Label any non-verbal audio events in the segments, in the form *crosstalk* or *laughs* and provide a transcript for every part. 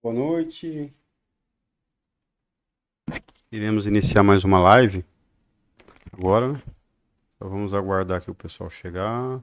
Boa noite. Iremos iniciar mais uma live agora. Só né? então vamos aguardar que o pessoal chegar.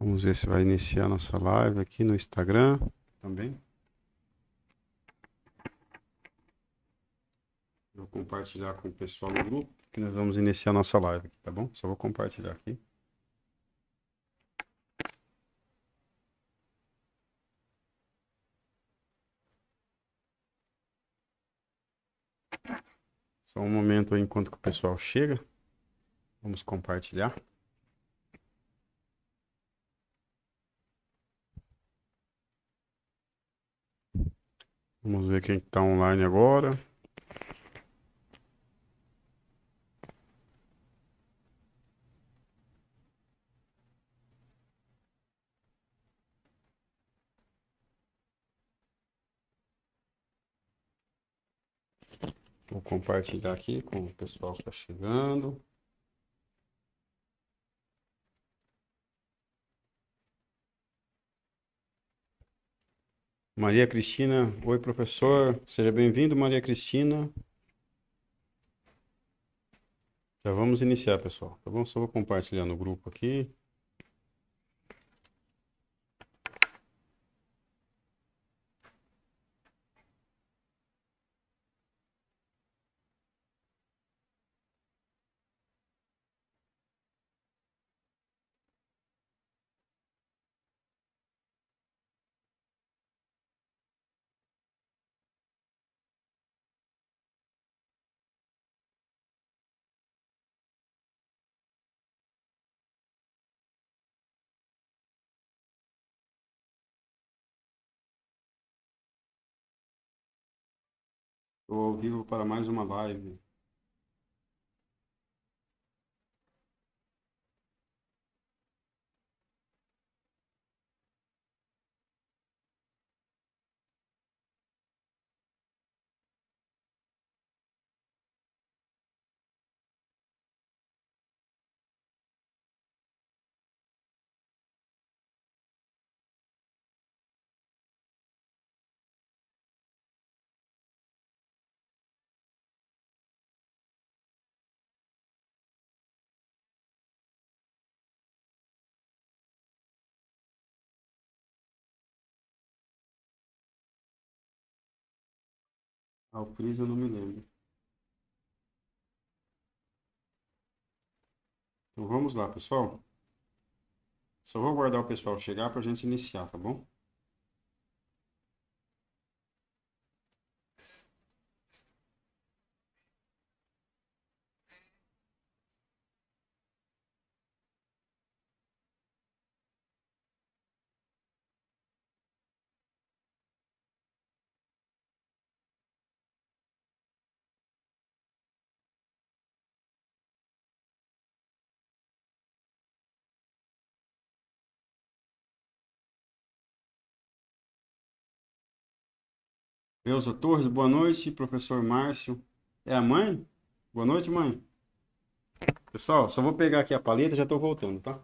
Vamos ver se vai iniciar a nossa live aqui no Instagram também. Vou compartilhar com o pessoal do grupo que nós vamos iniciar a nossa live, aqui, tá bom? Só vou compartilhar aqui. Só um momento aí, enquanto que o pessoal chega. Vamos compartilhar. Vamos ver quem está online agora. Vou compartilhar aqui com o pessoal que está chegando. Maria Cristina, oi professor, seja bem-vindo Maria Cristina. Já vamos iniciar, pessoal, tá bom? Só vou compartilhar no grupo aqui. vivo para mais uma live. Alfris, eu não me lembro. Então vamos lá, pessoal. Só vou aguardar o pessoal chegar para a gente iniciar, tá bom? Elza Torres, boa noite. Professor Márcio. É a mãe? Boa noite, mãe. Pessoal, só vou pegar aqui a paleta e já estou voltando, tá?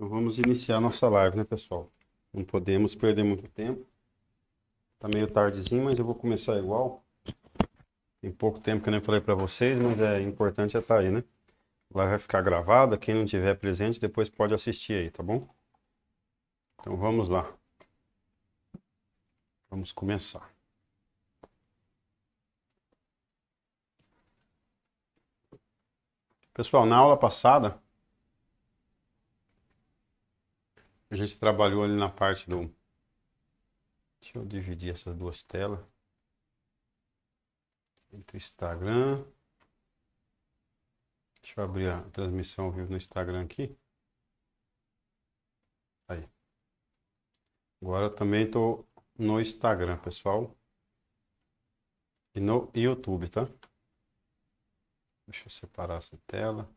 Então vamos iniciar a nossa live, né, pessoal? Não podemos perder muito tempo. Tá meio tardezinho, mas eu vou começar igual. Tem pouco tempo que eu nem falei para vocês, mas é importante já é tá estar aí, né? Lá vai ficar gravada, quem não tiver presente depois pode assistir aí, tá bom? Então vamos lá. Vamos começar. Pessoal, na aula passada, A gente trabalhou ali na parte do. Deixa eu dividir essas duas telas. Entre Instagram. Deixa eu abrir a transmissão ao vivo no Instagram aqui. Aí. Agora também estou no Instagram, pessoal. E no YouTube, tá? Deixa eu separar essa tela.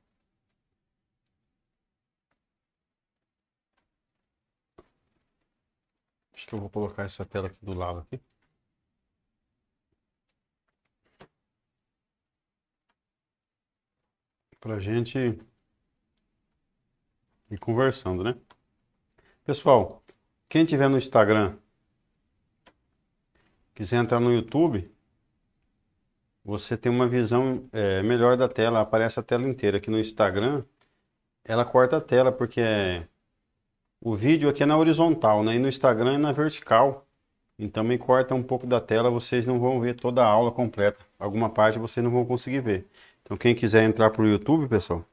Acho que eu vou colocar essa tela aqui do lado aqui. Pra gente ir conversando, né? Pessoal, quem tiver no Instagram, quiser entrar no YouTube, você tem uma visão é, melhor da tela, aparece a tela inteira. Aqui no Instagram, ela corta a tela, porque é o vídeo aqui é na horizontal, né? E no Instagram é na vertical. Então me corta um pouco da tela, vocês não vão ver toda a aula completa. Alguma parte vocês não vão conseguir ver. Então quem quiser entrar para o YouTube, pessoal,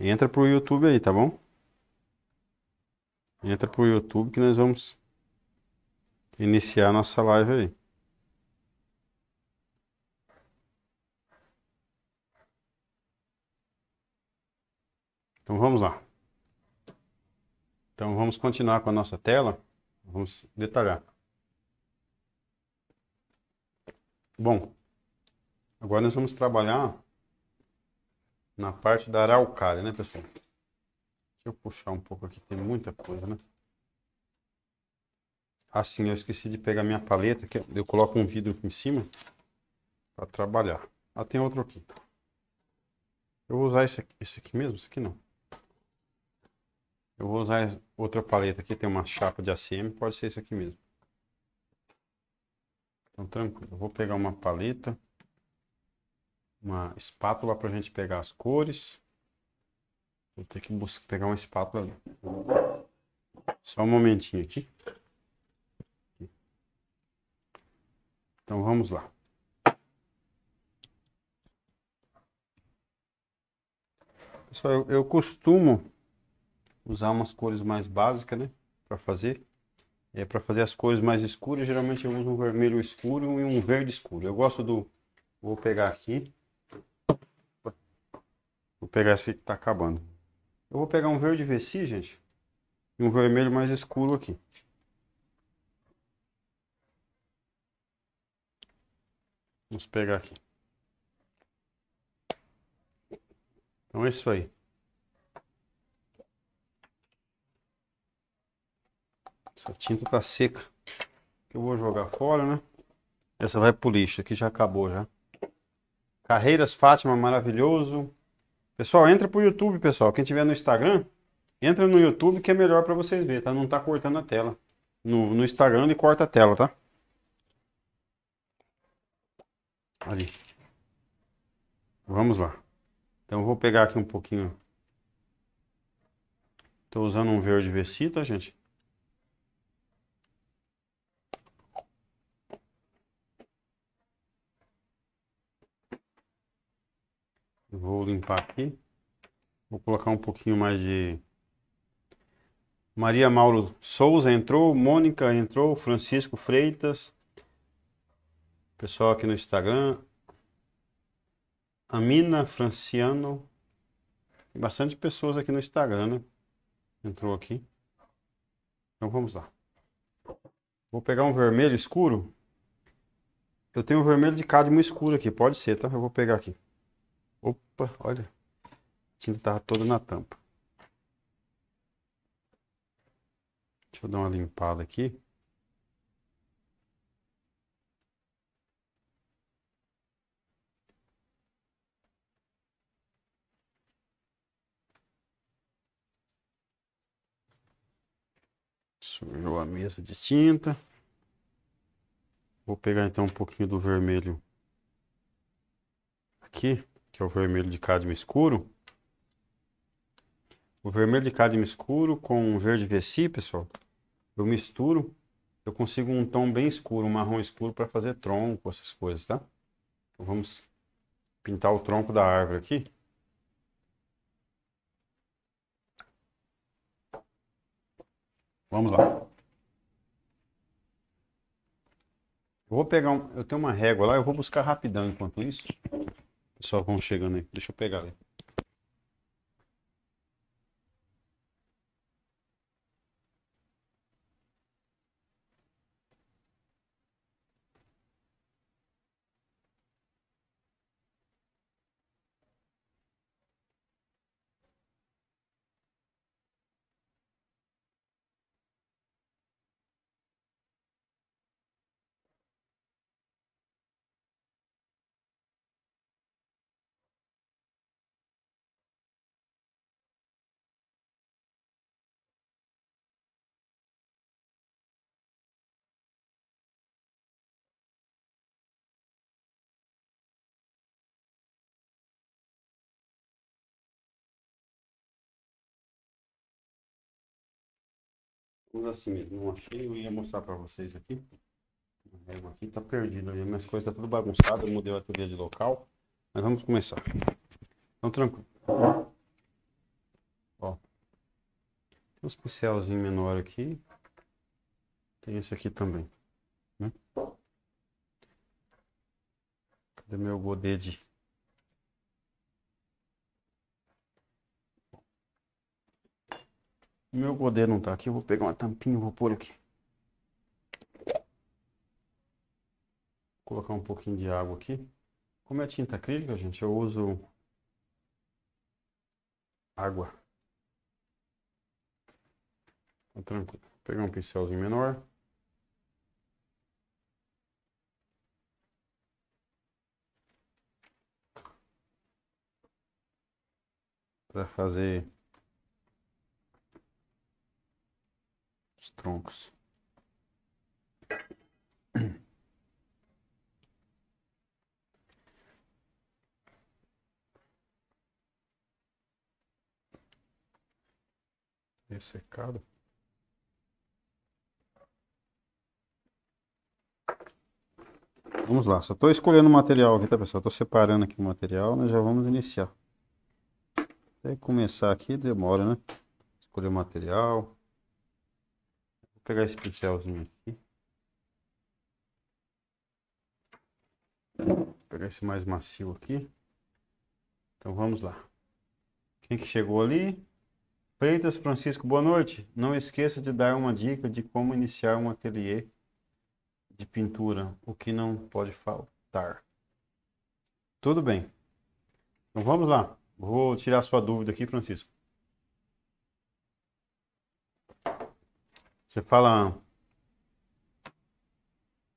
entra para o YouTube aí, tá bom? Entra para o YouTube que nós vamos iniciar nossa live aí. Então vamos lá. Então vamos continuar com a nossa tela, vamos detalhar. Bom, agora nós vamos trabalhar na parte da araucária, né pessoal? Deixa eu puxar um pouco aqui, tem muita coisa, né? Assim, eu esqueci de pegar minha paleta, que eu coloco um vidro aqui em cima para trabalhar. Ah, tem outro aqui. Eu vou usar esse aqui, esse aqui mesmo, esse aqui não. Eu vou usar outra paleta aqui, tem uma chapa de ACM, pode ser isso aqui mesmo. Então, tranquilo. Eu vou pegar uma paleta, uma espátula para a gente pegar as cores. Vou ter que buscar, pegar uma espátula. Ali. Só um momentinho aqui. Então, vamos lá. Pessoal, eu, eu costumo usar umas cores mais básicas, né? Para fazer. É, para fazer as cores mais escuras, geralmente eu uso um vermelho escuro e um verde escuro. Eu gosto do... Vou pegar aqui. Vou pegar esse que tá acabando. Eu vou pegar um verde VC, gente. E um vermelho mais escuro aqui. Vamos pegar aqui. Então é isso aí. Essa tinta tá seca. Eu vou jogar fora, né? Essa vai pro lixo, aqui já acabou já. Carreiras Fátima, maravilhoso. Pessoal, entra pro YouTube, pessoal. Quem tiver no Instagram, entra no YouTube que é melhor para vocês verem, tá? Não tá cortando a tela. No, no Instagram ele corta a tela, tá? Ali. Vamos lá. Então vou pegar aqui um pouquinho. Tô usando um verde VC, tá, gente? Vou limpar aqui. Vou colocar um pouquinho mais de... Maria Mauro Souza entrou, Mônica entrou, Francisco Freitas. Pessoal aqui no Instagram. Amina Franciano. Tem bastante pessoas aqui no Instagram, né? Entrou aqui. Então vamos lá. Vou pegar um vermelho escuro. Eu tenho um vermelho de cadmo escuro aqui, pode ser, tá? Eu vou pegar aqui. Opa, olha. A tinta tá toda na tampa. Deixa eu dar uma limpada aqui. Sujou a mesa de tinta. Vou pegar então um pouquinho do vermelho aqui que é o vermelho de cádmio escuro. O vermelho de cádmio escuro com o verde VSI, pessoal, eu misturo, eu consigo um tom bem escuro, um marrom escuro para fazer tronco, essas coisas, tá? Então vamos pintar o tronco da árvore aqui. Vamos lá. Eu vou pegar um, eu tenho uma régua lá, eu vou buscar rapidão enquanto isso só vão chegando aí. Deixa eu pegar. Né? Usa assim mesmo. Não achei, eu ia mostrar para vocês aqui. A régua aqui tá perdida, minhas coisas tá tudo bagunçado, eu mudei a teoria de local. Mas vamos começar. Então, tranquilo. Ó. Tem uns pincelzinhos menor aqui. Tem esse aqui também. Né? Cadê meu godê de Meu poder não tá aqui, eu vou pegar uma tampinha e vou pôr aqui. Vou colocar um pouquinho de água aqui. Como é tinta acrílica, gente, eu uso água. Tá tranquilo. Vou pegar um pincelzinho menor. Para fazer troncos. Ressecado. É vamos lá, só estou escolhendo o material aqui, tá pessoal? Estou separando aqui o material, nós já vamos iniciar. Até começar aqui demora, né? Escolher o material pegar esse pincelzinho aqui. Vou pegar esse mais macio aqui. Então vamos lá. Quem que chegou ali? Freitas Francisco, boa noite. Não esqueça de dar uma dica de como iniciar um ateliê de pintura, o que não pode faltar. Tudo bem. Então vamos lá. Vou tirar sua dúvida aqui, Francisco. Você fala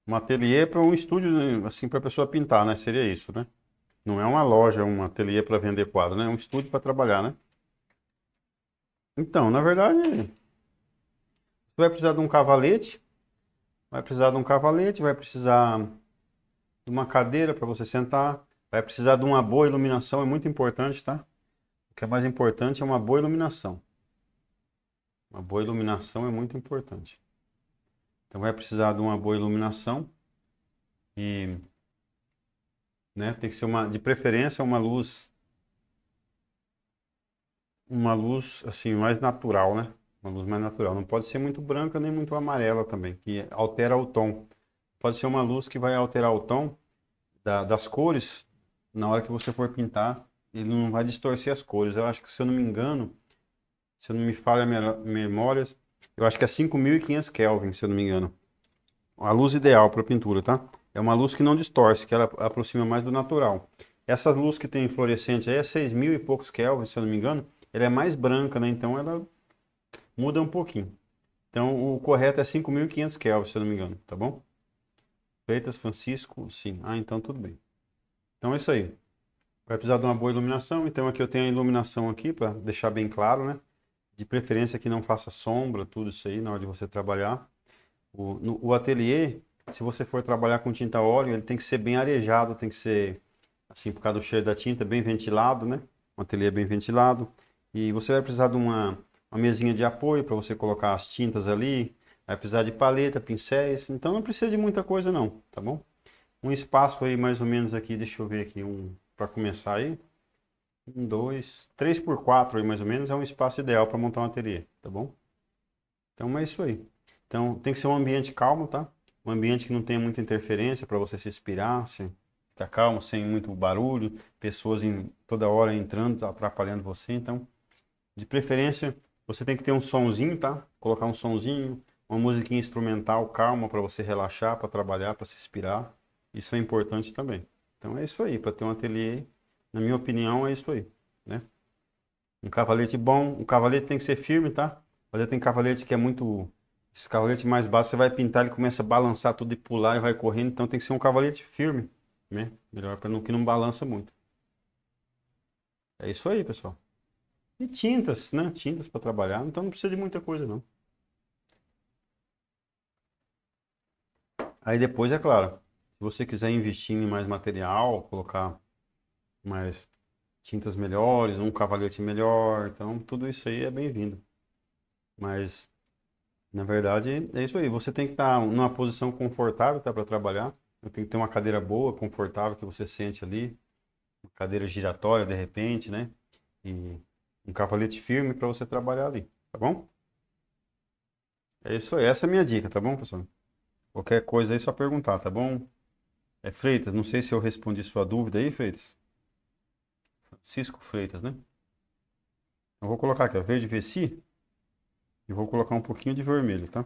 um ateliê para um estúdio, né, assim, para a pessoa pintar, né? Seria isso, né? Não é uma loja, um ateliê para vender quadro, né? É um estúdio para trabalhar, né? Então, na verdade, você vai precisar de um cavalete, vai precisar de um cavalete, vai precisar de uma cadeira para você sentar, vai precisar de uma boa iluminação, é muito importante, tá? O que é mais importante é uma boa iluminação. Uma boa iluminação é muito importante. Então vai precisar de uma boa iluminação e né, tem que ser uma, de preferência uma luz uma luz assim mais natural, né? Uma luz mais natural. Não pode ser muito branca nem muito amarela também, que altera o tom. Pode ser uma luz que vai alterar o tom da, das cores na hora que você for pintar. Ele não vai distorcer as cores. Eu acho que se eu não me engano, se eu não me falha memórias, eu acho que é 5.500 Kelvin, se eu não me engano. A luz ideal para pintura, tá? É uma luz que não distorce, que ela aproxima mais do natural. Essas luzes que tem fluorescente aí é 6.000 mil e poucos Kelvin, se eu não me engano. Ela é mais branca, né? Então ela muda um pouquinho. Então o correto é 5.500 Kelvin, se eu não me engano, tá bom? Freitas, Francisco, sim. Ah, então tudo bem. Então é isso aí. Vai precisar de uma boa iluminação. Então aqui eu tenho a iluminação aqui para deixar bem claro, né? de preferência que não faça sombra, tudo isso aí, na hora de você trabalhar. O, no, o ateliê, se você for trabalhar com tinta óleo, ele tem que ser bem arejado, tem que ser, assim, por causa do cheiro da tinta, bem ventilado, né? O ateliê bem ventilado. E você vai precisar de uma, uma mesinha de apoio para você colocar as tintas ali, vai precisar de paleta, pincéis, então não precisa de muita coisa não, tá bom? Um espaço aí mais ou menos aqui, deixa eu ver aqui um para começar aí. Um, dois, três por quatro aí mais ou menos é um espaço ideal para montar uma ateliê tá bom? Então é isso aí. Então tem que ser um ambiente calmo, tá? Um ambiente que não tenha muita interferência para você se inspirar, se ficar calmo, sem muito barulho, pessoas em, toda hora entrando, atrapalhando você. Então, de preferência, você tem que ter um sonzinho, tá? Colocar um sonzinho, uma musiquinha instrumental calma para você relaxar, para trabalhar, para se inspirar. Isso é importante também. Então é isso aí, para ter um ateliê na minha opinião, é isso aí, né? Um cavalete bom, um cavalete tem que ser firme, tá? Mas tem cavalete que é muito... Esse cavalete mais baixo, você vai pintar, ele começa a balançar tudo e pular e vai correndo. Então tem que ser um cavalete firme, né? Melhor para não que não balança muito. É isso aí, pessoal. E tintas, né? Tintas para trabalhar. Então não precisa de muita coisa, não. Aí depois, é claro, se você quiser investir em mais material, colocar mais tintas melhores, um cavalete melhor, então tudo isso aí é bem-vindo. Mas na verdade é isso aí, você tem que estar tá numa posição confortável tá, para trabalhar, tem que ter uma cadeira boa, confortável que você sente ali, uma cadeira giratória de repente, né? E um cavalete firme para você trabalhar ali, tá bom? É isso aí, essa é a minha dica, tá bom, pessoal? Qualquer coisa aí é só perguntar, tá bom? É Freitas, não sei se eu respondi sua dúvida aí, Freitas. Cisco Freitas, né? Eu vou colocar aqui, ó, verde VC. E vou colocar um pouquinho de vermelho, tá?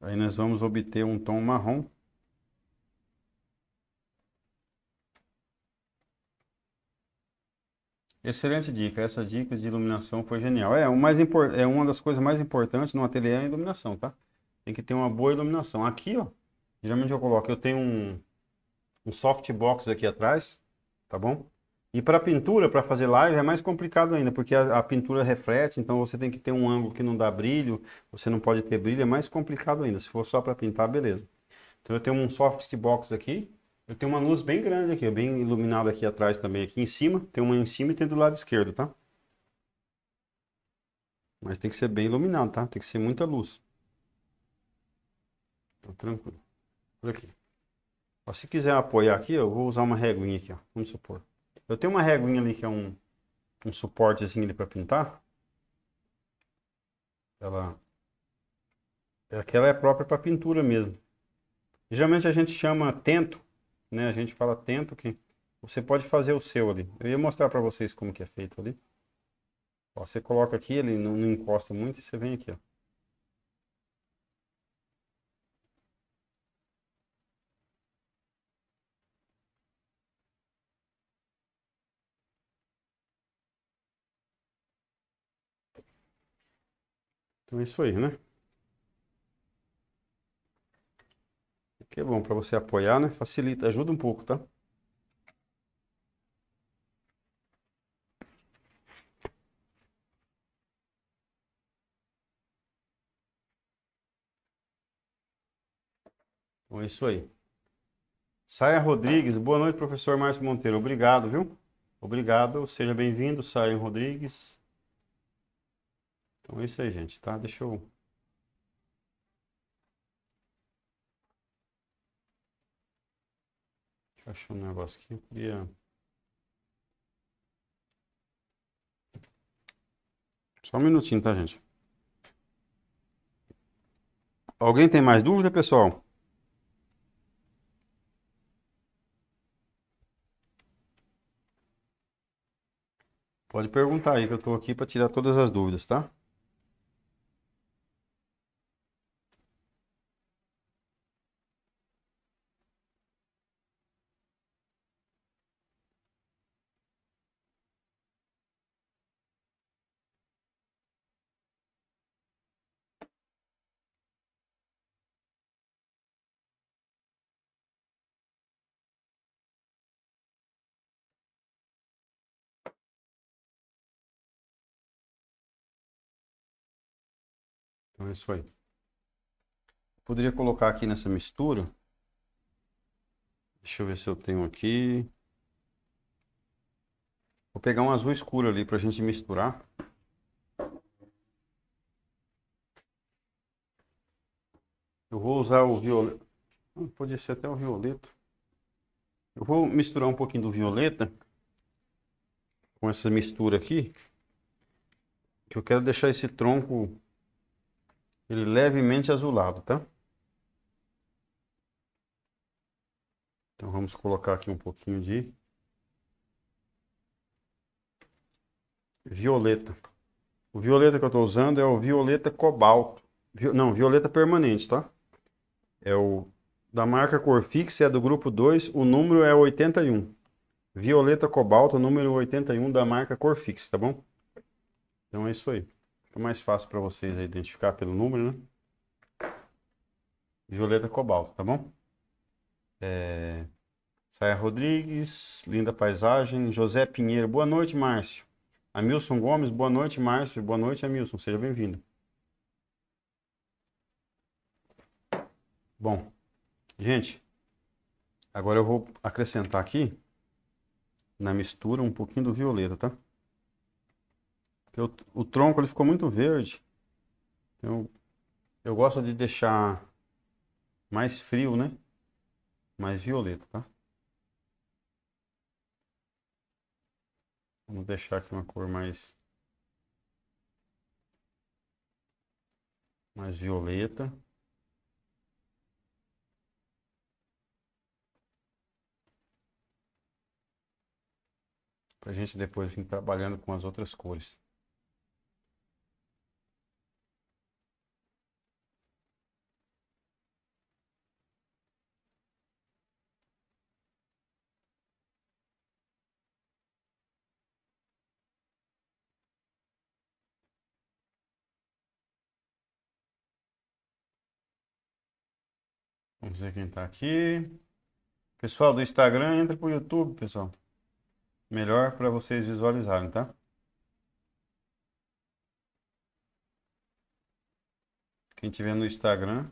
Aí nós vamos obter um tom marrom. Excelente dica. Essa dica de iluminação foi genial. É, o mais é uma das coisas mais importantes no ateliê é a iluminação, tá? Tem que ter uma boa iluminação. Aqui, ó, geralmente eu coloco, eu tenho um, um softbox aqui atrás, tá bom? E para pintura, para fazer live, é mais complicado ainda, porque a, a, pintura reflete, então você tem que ter um ângulo que não dá brilho, você não pode ter brilho, é mais complicado ainda. Se for só para pintar, beleza. Então eu tenho um softbox aqui, eu tenho uma luz bem grande aqui, bem iluminada aqui atrás também, aqui em cima, tem uma em cima e tem do lado esquerdo, tá? Mas tem que ser bem iluminado, tá? Tem que ser muita luz. Então tranquilo. Por aqui. Ó, se quiser apoiar aqui, eu vou usar uma reguinha aqui, ó. Vamos supor. Eu tenho uma reguinha ali que é um, um suportezinho ali para pintar. Ela, aquela é, é própria para pintura mesmo. Geralmente a gente chama tento, né? A gente fala tento que você pode fazer o seu ali. Eu ia mostrar para vocês como que é feito ali. Ó, você coloca aqui, ele não, não encosta muito e você vem aqui, ó. Então é isso aí, né? Aqui é bom para você apoiar, né? Facilita, ajuda um pouco, tá? Então é isso aí. Saia Rodrigues, boa noite, professor Márcio Monteiro. Obrigado, viu? Obrigado, seja bem-vindo, Saia Rodrigues. Então é isso aí, gente, tá? Deixa eu Deixa eu achar um negócio aqui. Eu queria. Só um minutinho, tá, gente? Alguém tem mais dúvida, pessoal? Pode perguntar aí que eu estou aqui para tirar todas as dúvidas, tá? isso aí. Poderia colocar aqui nessa mistura. Deixa eu ver se eu tenho aqui. Vou pegar um azul escuro ali para a gente misturar. Eu vou usar o violeta. Hum, podia ser até o violeta. Eu vou misturar um pouquinho do violeta com essa mistura aqui. Que eu quero deixar esse tronco ele levemente azulado, tá? Então vamos colocar aqui um pouquinho de violeta. O violeta que eu estou usando é o violeta cobalto. Não, violeta permanente, tá? É o da marca Corfix, é do grupo 2, o número é 81. Violeta cobalto, número 81 da marca Corfix, tá bom? Então é isso aí. Fica mais fácil para vocês identificar pelo número, né? Violeta Cobalto, tá bom? É... Saia Rodrigues, linda paisagem. José Pinheiro, boa noite, Márcio. amilson Gomes, boa noite, Márcio. Boa noite, amilson Seja bem-vindo. Bom, gente, agora eu vou acrescentar aqui na mistura um pouquinho do violeta, tá? Porque o, o tronco ele ficou muito verde. eu então, eu gosto de deixar mais frio, né? Mais violeta, tá? Vamos deixar aqui uma cor mais... Mais violeta. Pra gente depois vir trabalhando com as outras cores. Vamos ver quem está aqui. Pessoal do Instagram, entra para o YouTube, pessoal. Melhor para vocês visualizarem, tá? Quem tiver no Instagram,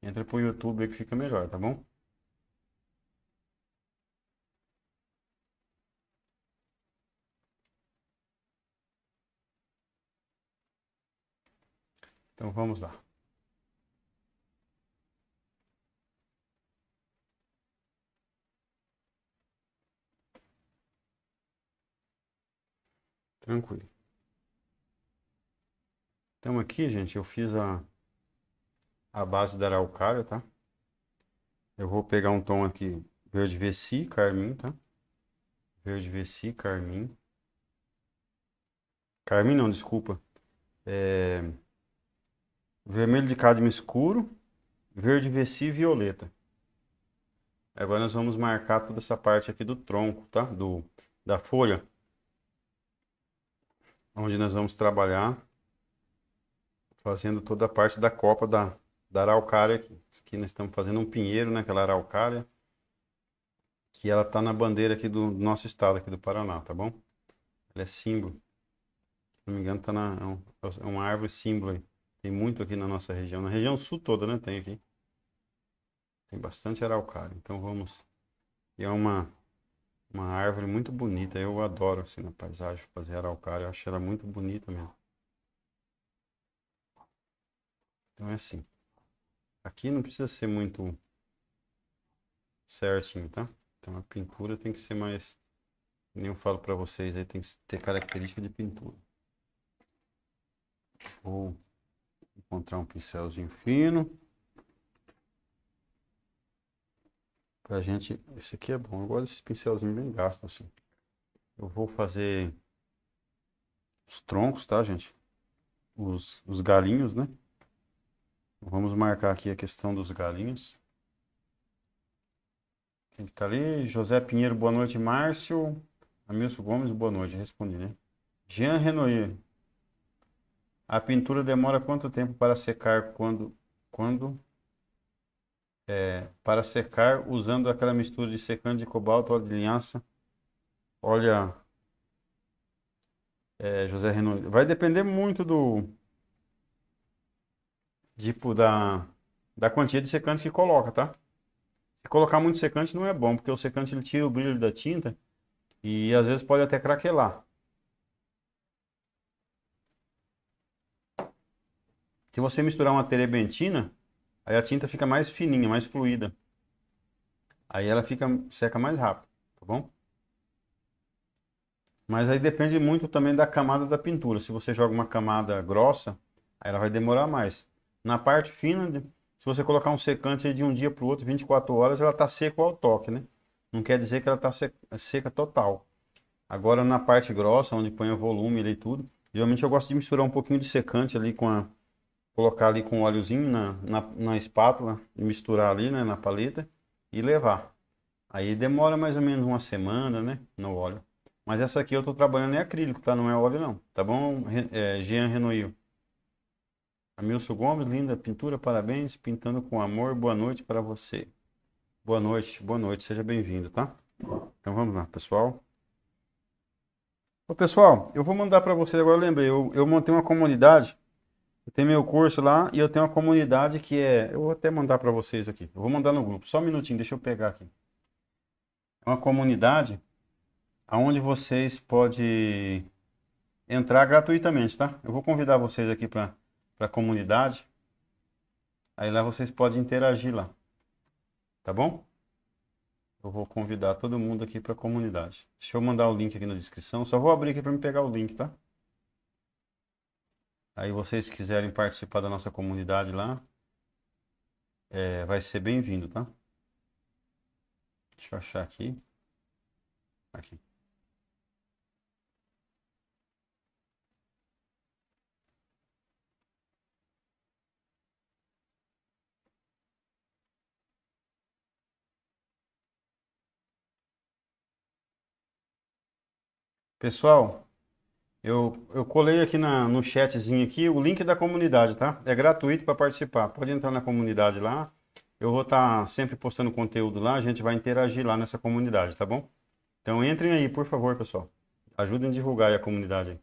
entra para o YouTube que fica melhor, tá bom? Então vamos lá. Tranquilo. Então aqui, gente, eu fiz a, a base da araucária, tá? Eu vou pegar um tom aqui, verde VC, carmim, tá? Verde VC, carmim. Carmim não, desculpa. É... Vermelho de cádmio escuro, verde VC e violeta. Agora nós vamos marcar toda essa parte aqui do tronco, tá? Do, da folha onde nós vamos trabalhar fazendo toda a parte da copa da, da araucária. Aqui nós estamos fazendo um pinheiro né? Aquela araucária, que ela está na bandeira aqui do, do, nosso estado, aqui do Paraná, tá bom? Ela é símbolo. Se não me engano, tá na, é, um, é uma árvore símbolo aí. Tem muito aqui na nossa região, na região sul toda, né? Tem aqui. Tem bastante araucária. Então vamos. E é uma uma árvore muito bonita. Eu adoro assim na paisagem fazer araucária. Eu acho ela muito bonita mesmo. Então é assim. Aqui não precisa ser muito certinho, tá? Então a pintura tem que ser mais... Nem eu falo para vocês aí, tem que ter característica de pintura. Vou encontrar um pincelzinho fino. Pra gente. Esse aqui é bom. Eu gosto desses pincelzinhos bem gasto assim. Eu vou fazer os troncos, tá, gente? Os, os galinhos, né? Vamos marcar aqui a questão dos galinhos. Quem que tá ali? José Pinheiro, boa noite. Márcio. Amilson Gomes, boa noite. Respondi, né? Jean Renoir. A pintura demora quanto tempo para secar quando, quando é, para secar usando aquela mistura de secante de cobalto, óleo de linhaça. Olha, é, José Renault, vai depender muito do tipo da, da quantia de secante que coloca, tá? Se colocar muito secante não é bom, porque o secante ele tira o brilho da tinta e às vezes pode até craquelar. Se você misturar uma terebentina, Aí a tinta fica mais fininha, mais fluida. Aí ela fica seca mais rápido, tá bom? Mas aí depende muito também da camada da pintura. Se você joga uma camada grossa, aí ela vai demorar mais. Na parte fina, se você colocar um secante de um dia para o outro, 24 horas, ela está seca ao toque, né? Não quer dizer que ela está seca, seca total. Agora na parte grossa, onde põe o volume e tudo, geralmente eu gosto de misturar um pouquinho de secante ali com a, colocar ali com óleozinho na, na, na espátula e misturar ali, né, na paleta e levar. Aí demora mais ou menos uma semana, né, no óleo. Mas essa aqui eu estou trabalhando em acrílico, tá? Não é óleo não, tá bom, é, Jean Renoil? Amilson Gomes, linda pintura, parabéns, pintando com amor, boa noite para você. Boa noite, boa noite, seja bem-vindo, tá? Então vamos lá, pessoal. Ô, pessoal, eu vou mandar para vocês agora, lembrei, eu, eu montei uma comunidade tem meu curso lá e eu tenho uma comunidade que é. Eu vou até mandar para vocês aqui. Eu vou mandar no grupo. Só um minutinho, deixa eu pegar aqui. É uma comunidade aonde vocês podem entrar gratuitamente, tá? Eu vou convidar vocês aqui para a comunidade. Aí lá vocês podem interagir lá. Tá bom? Eu vou convidar todo mundo aqui para a comunidade. Deixa eu mandar o link aqui na descrição. Só vou abrir aqui para me pegar o link, tá? Aí vocês quiserem participar da nossa comunidade lá, é, vai ser bem-vindo, tá? Deixa eu achar aqui. Aqui. Pessoal, eu, eu colei aqui na, no chatzinho aqui o link da comunidade, tá? É gratuito para participar. Pode entrar na comunidade lá. Eu vou estar tá sempre postando conteúdo lá. A gente vai interagir lá nessa comunidade, tá bom? Então entrem aí, por favor, pessoal. Ajudem a divulgar aí a comunidade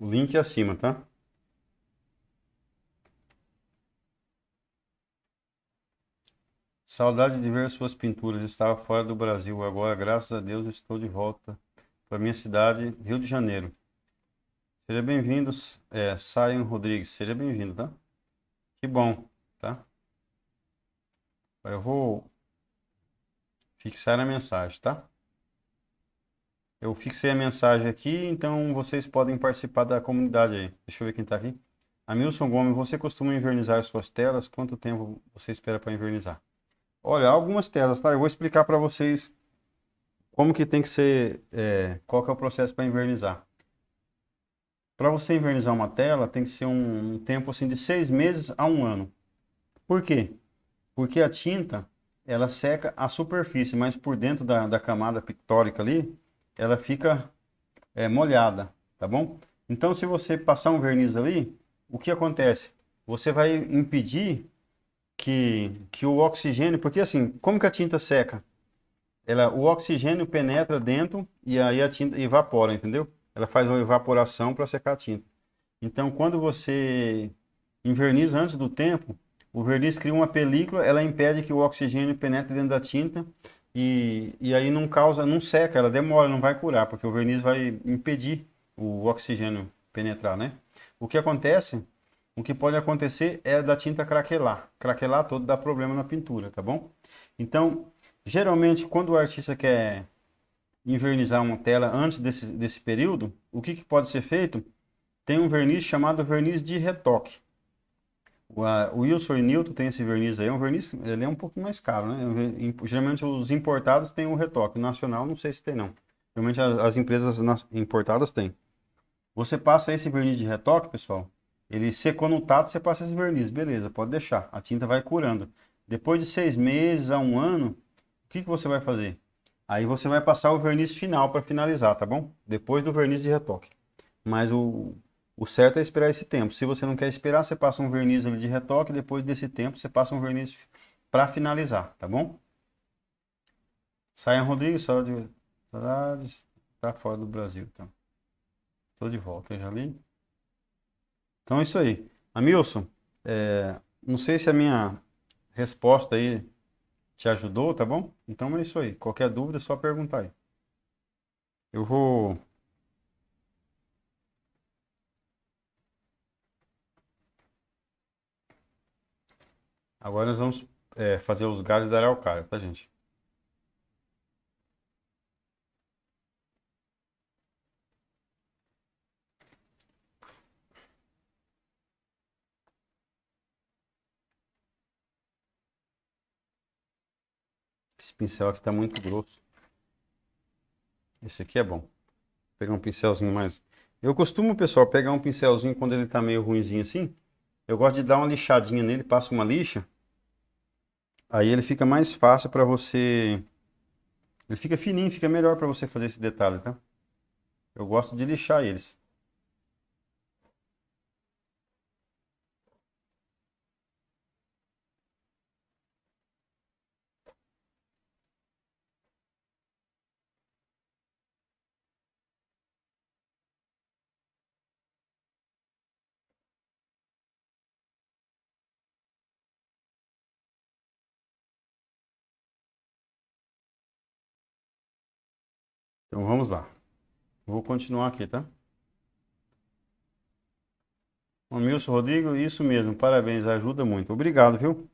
O link é acima, tá? Saudade de ver suas pinturas. Estava fora do Brasil. Agora, graças a Deus, estou de volta para minha cidade, Rio de Janeiro. Seja bem-vindo, é, Sion Rodrigues. Seja bem-vindo, tá? Que bom, tá? Eu vou fixar a mensagem, tá? Eu fixei a mensagem aqui, então vocês podem participar da comunidade aí. Deixa eu ver quem está aqui. Amilson Gomes, você costuma invernizar suas telas? Quanto tempo você espera para invernizar? Olha, algumas telas, tá? Eu vou explicar para vocês como que tem que ser, é, qual que é o processo para invernizar. Para você invernizar uma tela, tem que ser um, um tempo assim de seis meses a um ano. Por quê? Porque a tinta, ela seca a superfície, mas por dentro da, da camada pictórica ali, ela fica é, molhada, tá bom? Então, se você passar um verniz ali, o que acontece? Você vai impedir que, que o oxigênio, porque assim, como que a tinta seca? Ela, o oxigênio penetra dentro e aí a tinta evapora, entendeu? Ela faz uma evaporação para secar a tinta. Então, quando você inverniza antes do tempo, o verniz cria uma película, ela impede que o oxigênio penetre dentro da tinta e, e aí não causa, não seca, ela demora, não vai curar, porque o verniz vai impedir o oxigênio penetrar, né? O que acontece o que pode acontecer é da tinta craquelar. Craquelar todo dá problema na pintura, tá bom? Então, geralmente, quando o artista quer invernizar uma tela antes desse, desse período, o que, que pode ser feito? Tem um verniz chamado verniz de retoque. O, a, Wilson e Newton tem esse verniz aí, é um verniz, ele é um pouco mais caro, né? Geralmente os importados têm o um retoque, o nacional não sei se tem não. Geralmente as, as empresas importadas têm. Você passa esse verniz de retoque, pessoal, ele secou no tato, você passa esse verniz. Beleza, pode deixar. A tinta vai curando. Depois de seis meses a um ano, o que, que você vai fazer? Aí você vai passar o verniz final para finalizar, tá bom? Depois do verniz de retoque. Mas o, o certo é esperar esse tempo. Se você não quer esperar, você passa um verniz de retoque. Depois desse tempo, você passa um verniz para finalizar, tá bom? Saia Rodrigues, de Está fora do Brasil, então. Tô de volta, já li. Então é isso aí. Amilson, é, não sei se a minha resposta aí te ajudou, tá bom? Então é isso aí. Qualquer dúvida é só perguntar aí. Eu vou. Agora nós vamos é, fazer os galhos da araucária, tá, gente? pincel aqui está muito grosso. Esse aqui é bom. Vou pegar um pincelzinho mais... Eu costumo, pessoal, pegar um pincelzinho quando ele está meio ruimzinho assim. Eu gosto de dar uma lixadinha nele, passo uma lixa. Aí ele fica mais fácil para você... Ele fica fininho, fica melhor para você fazer esse detalhe, tá? Eu gosto de lixar eles. Vamos lá. Vou continuar aqui, tá? O Milson Rodrigo, isso mesmo, parabéns, ajuda muito. Obrigado, viu?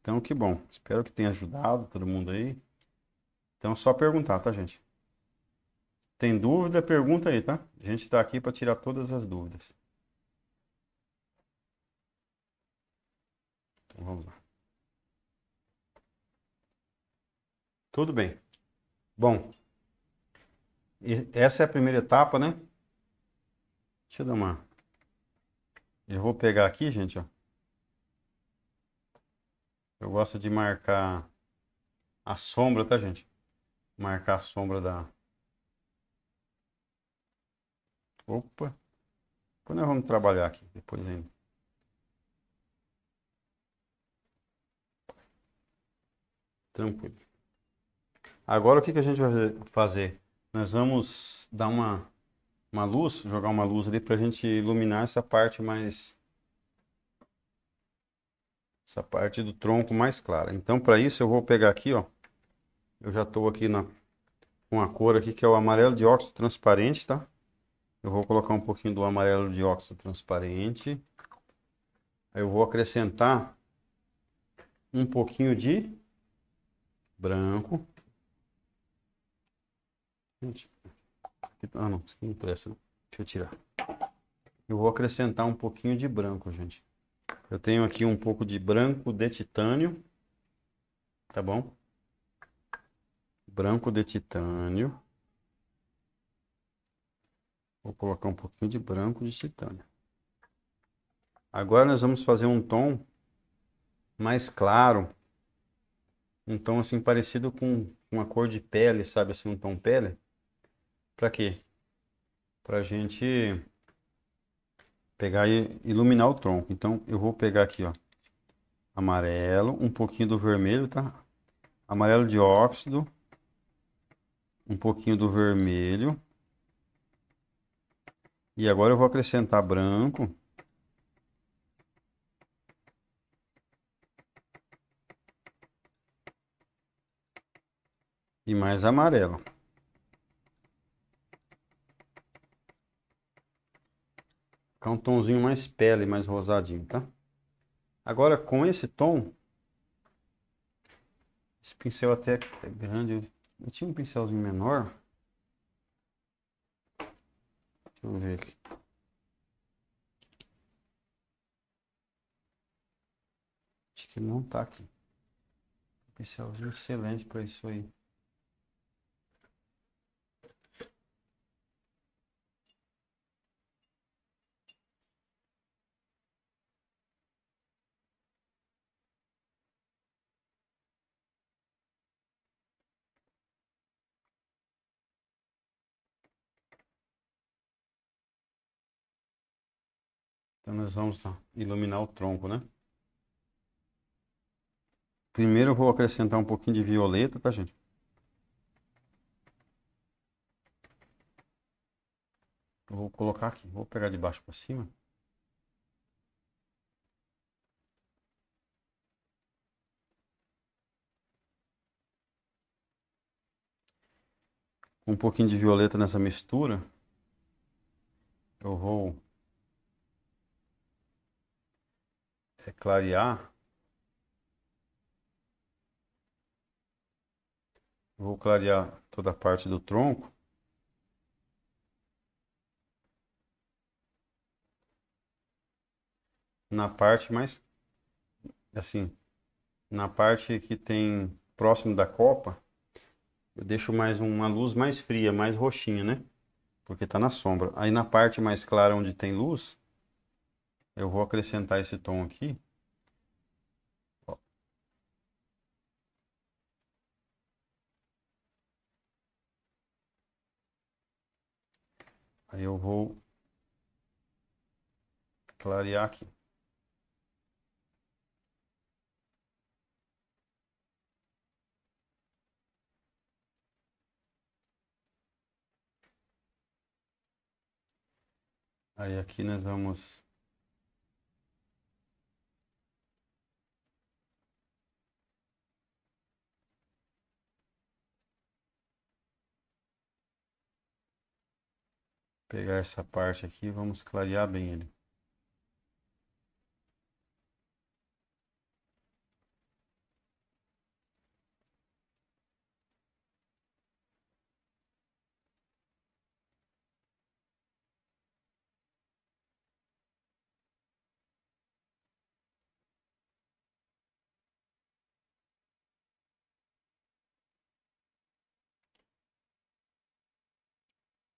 Então, que bom. Espero que tenha ajudado todo mundo aí. Então, só perguntar, tá, gente? Tem dúvida? Pergunta aí, tá? A gente está aqui para tirar todas as dúvidas. Então, vamos lá. Tudo bem. Bom, essa é a primeira etapa, né? Deixa eu dar uma. Eu vou pegar aqui, gente, ó. Eu gosto de marcar a sombra, tá, gente? Marcar a sombra da. Opa! Quando nós vamos trabalhar aqui? Depois ainda. Tranquilo. Agora o que, que a gente vai fazer? Nós vamos dar uma, uma luz, jogar uma luz ali para a gente iluminar essa parte mais. Essa parte do tronco mais clara. Então, para isso, eu vou pegar aqui, ó. Eu já estou aqui na, com a cor aqui que é o amarelo de óxido transparente, tá? Eu vou colocar um pouquinho do amarelo de óxido transparente. Aí eu vou acrescentar um pouquinho de branco. Tá, ah, não, isso aqui não presta. Deixa eu tirar. Eu vou acrescentar um pouquinho de branco, gente. Eu tenho aqui um pouco de branco de titânio. Tá bom? Branco de titânio. Vou colocar um pouquinho de branco de titânio. Agora nós vamos fazer um tom mais claro. Um tom assim parecido com uma cor de pele, sabe assim, um tom pele para quê? Para a gente pegar e iluminar o tronco. Então eu vou pegar aqui, ó, amarelo, um pouquinho do vermelho, tá? Amarelo de óxido, um pouquinho do vermelho. E agora eu vou acrescentar branco. E mais amarelo. Ficar é um tomzinho mais pele, mais rosadinho, tá? Agora, com esse tom, esse pincel até é grande. Eu tinha um pincelzinho menor. Deixa eu ver aqui. Acho que ele não tá aqui. Um pincelzinho excelente para isso aí. Então nós vamos iluminar o tronco, né? Primeiro eu vou acrescentar um pouquinho de violeta, tá gente? Eu vou colocar aqui, vou pegar de baixo para cima. um pouquinho de violeta nessa mistura, eu vou é clarear. Vou clarear toda a parte do tronco. Na parte mais assim, na parte que tem próximo da copa, eu deixo mais uma luz mais fria, mais roxinha, né? Porque tá na sombra. Aí na parte mais clara onde tem luz, eu vou acrescentar esse tom aqui. Aí eu vou clarear aqui. Aí aqui nós vamos pegar essa parte aqui, vamos clarear bem ele.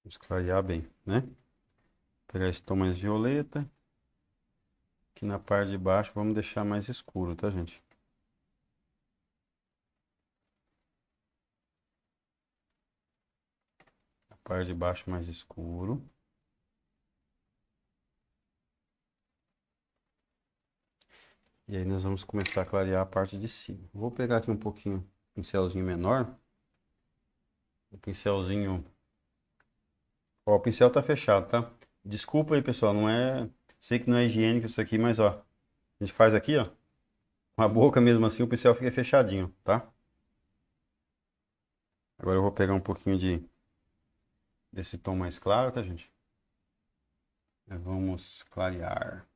Esclarear bem, né? Pegar esse tom mais violeta. Aqui na parte de baixo vamos deixar mais escuro, tá, gente? A parte de baixo mais escuro. E aí nós vamos começar a clarear a parte de cima. Vou pegar aqui um pouquinho, um pincelzinho menor. O um pincelzinho Ó, o pincel tá fechado, tá? Desculpa aí, pessoal, não é... Sei que não é higiênico isso aqui, mas ó, a gente faz aqui, ó, uma boca mesmo assim, o pincel fica fechadinho, tá? Agora eu vou pegar um pouquinho de desse tom mais claro, tá, gente? Vamos clarear.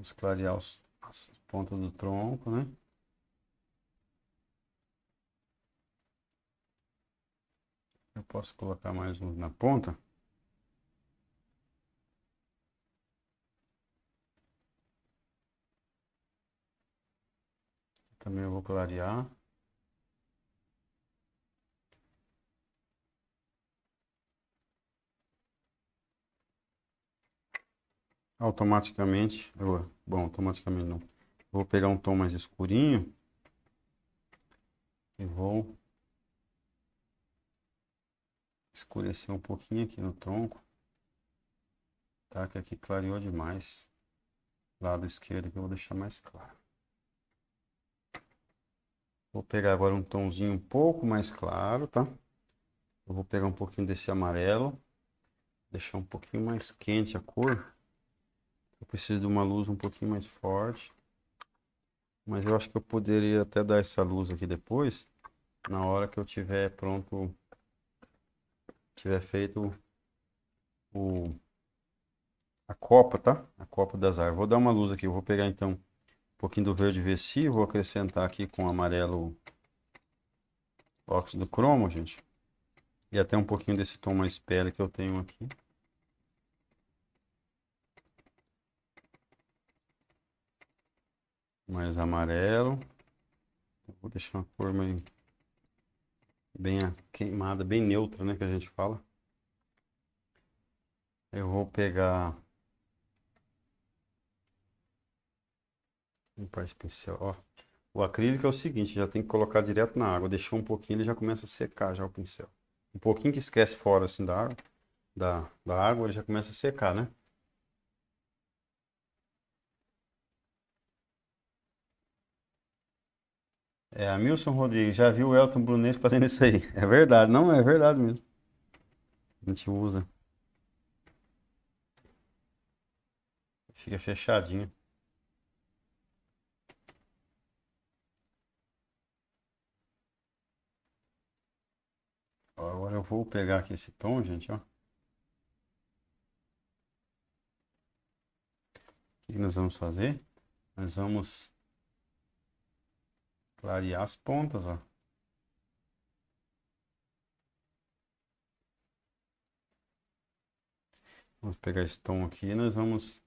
Vamos clarear os, as pontas do tronco, né? Eu posso colocar mais um na ponta. Também eu vou clarear. automaticamente, eu, bom, automaticamente não, vou pegar um tom mais escurinho e vou escurecer um pouquinho aqui no tronco, tá? Que aqui clareou demais, lado esquerdo que eu vou deixar mais claro. Vou pegar agora um tomzinho um pouco mais claro, tá? Eu vou pegar um pouquinho desse amarelo, deixar um pouquinho mais quente a cor preciso de uma luz um pouquinho mais forte. Mas eu acho que eu poderia até dar essa luz aqui depois, na hora que eu tiver pronto, tiver feito o a copa, tá? A copa das árvores. Vou dar uma luz aqui, vou pegar então um pouquinho do verde VC, vou acrescentar aqui com amarelo óxido cromo, gente. E até um pouquinho desse tom mais pele que eu tenho aqui. mais amarelo. Vou deixar uma cor meio bem queimada, bem neutra, né, que a gente fala. Eu vou pegar limpar esse pincel, ó. O acrílico é o seguinte, já tem que colocar direto na água, deixou um pouquinho, ele já começa a secar já o pincel. Um pouquinho que esquece fora assim da água, da, da água, ele já começa a secar, né? É, a Milson Rodrigues, já viu o Elton Brunet fazendo isso aí. É verdade, não é verdade mesmo. A gente usa. Fica fechadinho. Agora eu vou pegar aqui esse tom, gente, ó. O que nós vamos fazer? Nós vamos clarear as pontas, ó. Vamos pegar esse tom aqui e nós vamos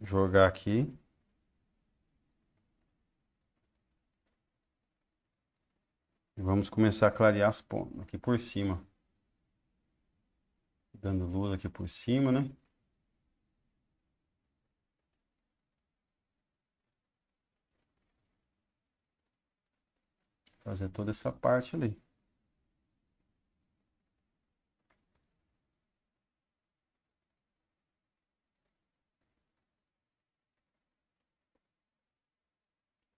jogar aqui. E vamos começar a clarear as pontas aqui por cima. Dando luz aqui por cima, né? Fazer toda essa parte ali.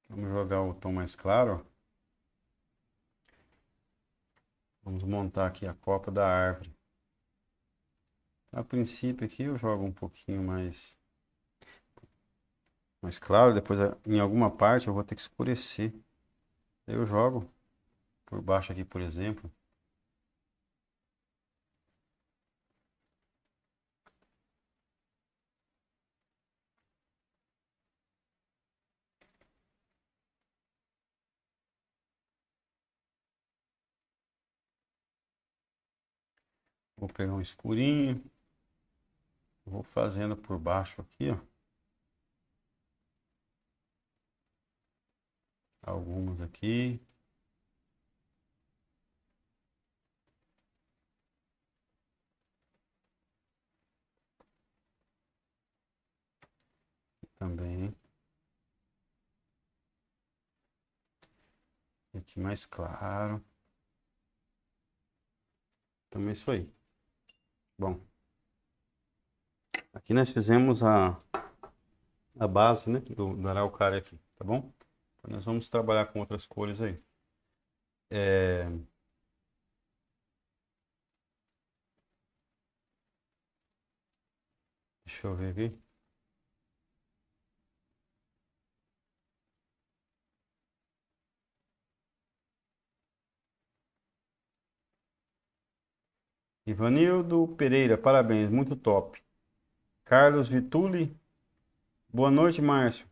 Vamos jogar o tom mais claro. Vamos montar aqui a copa da árvore. A princípio aqui eu jogo um pouquinho mais mais claro, depois em alguma parte eu vou ter que escurecer. Eu jogo por baixo aqui, por exemplo. Vou pegar um escurinho. Vou fazendo por baixo aqui, ó. algumas aqui. Também. Aqui mais claro. também então, isso aí. Bom. Aqui nós fizemos a, a base né, do, do araucária aqui, tá bom? Nós vamos trabalhar com outras cores aí. É... Deixa eu ver aqui. Ivanildo Pereira, parabéns, muito top. Carlos Vituli, boa noite, Márcio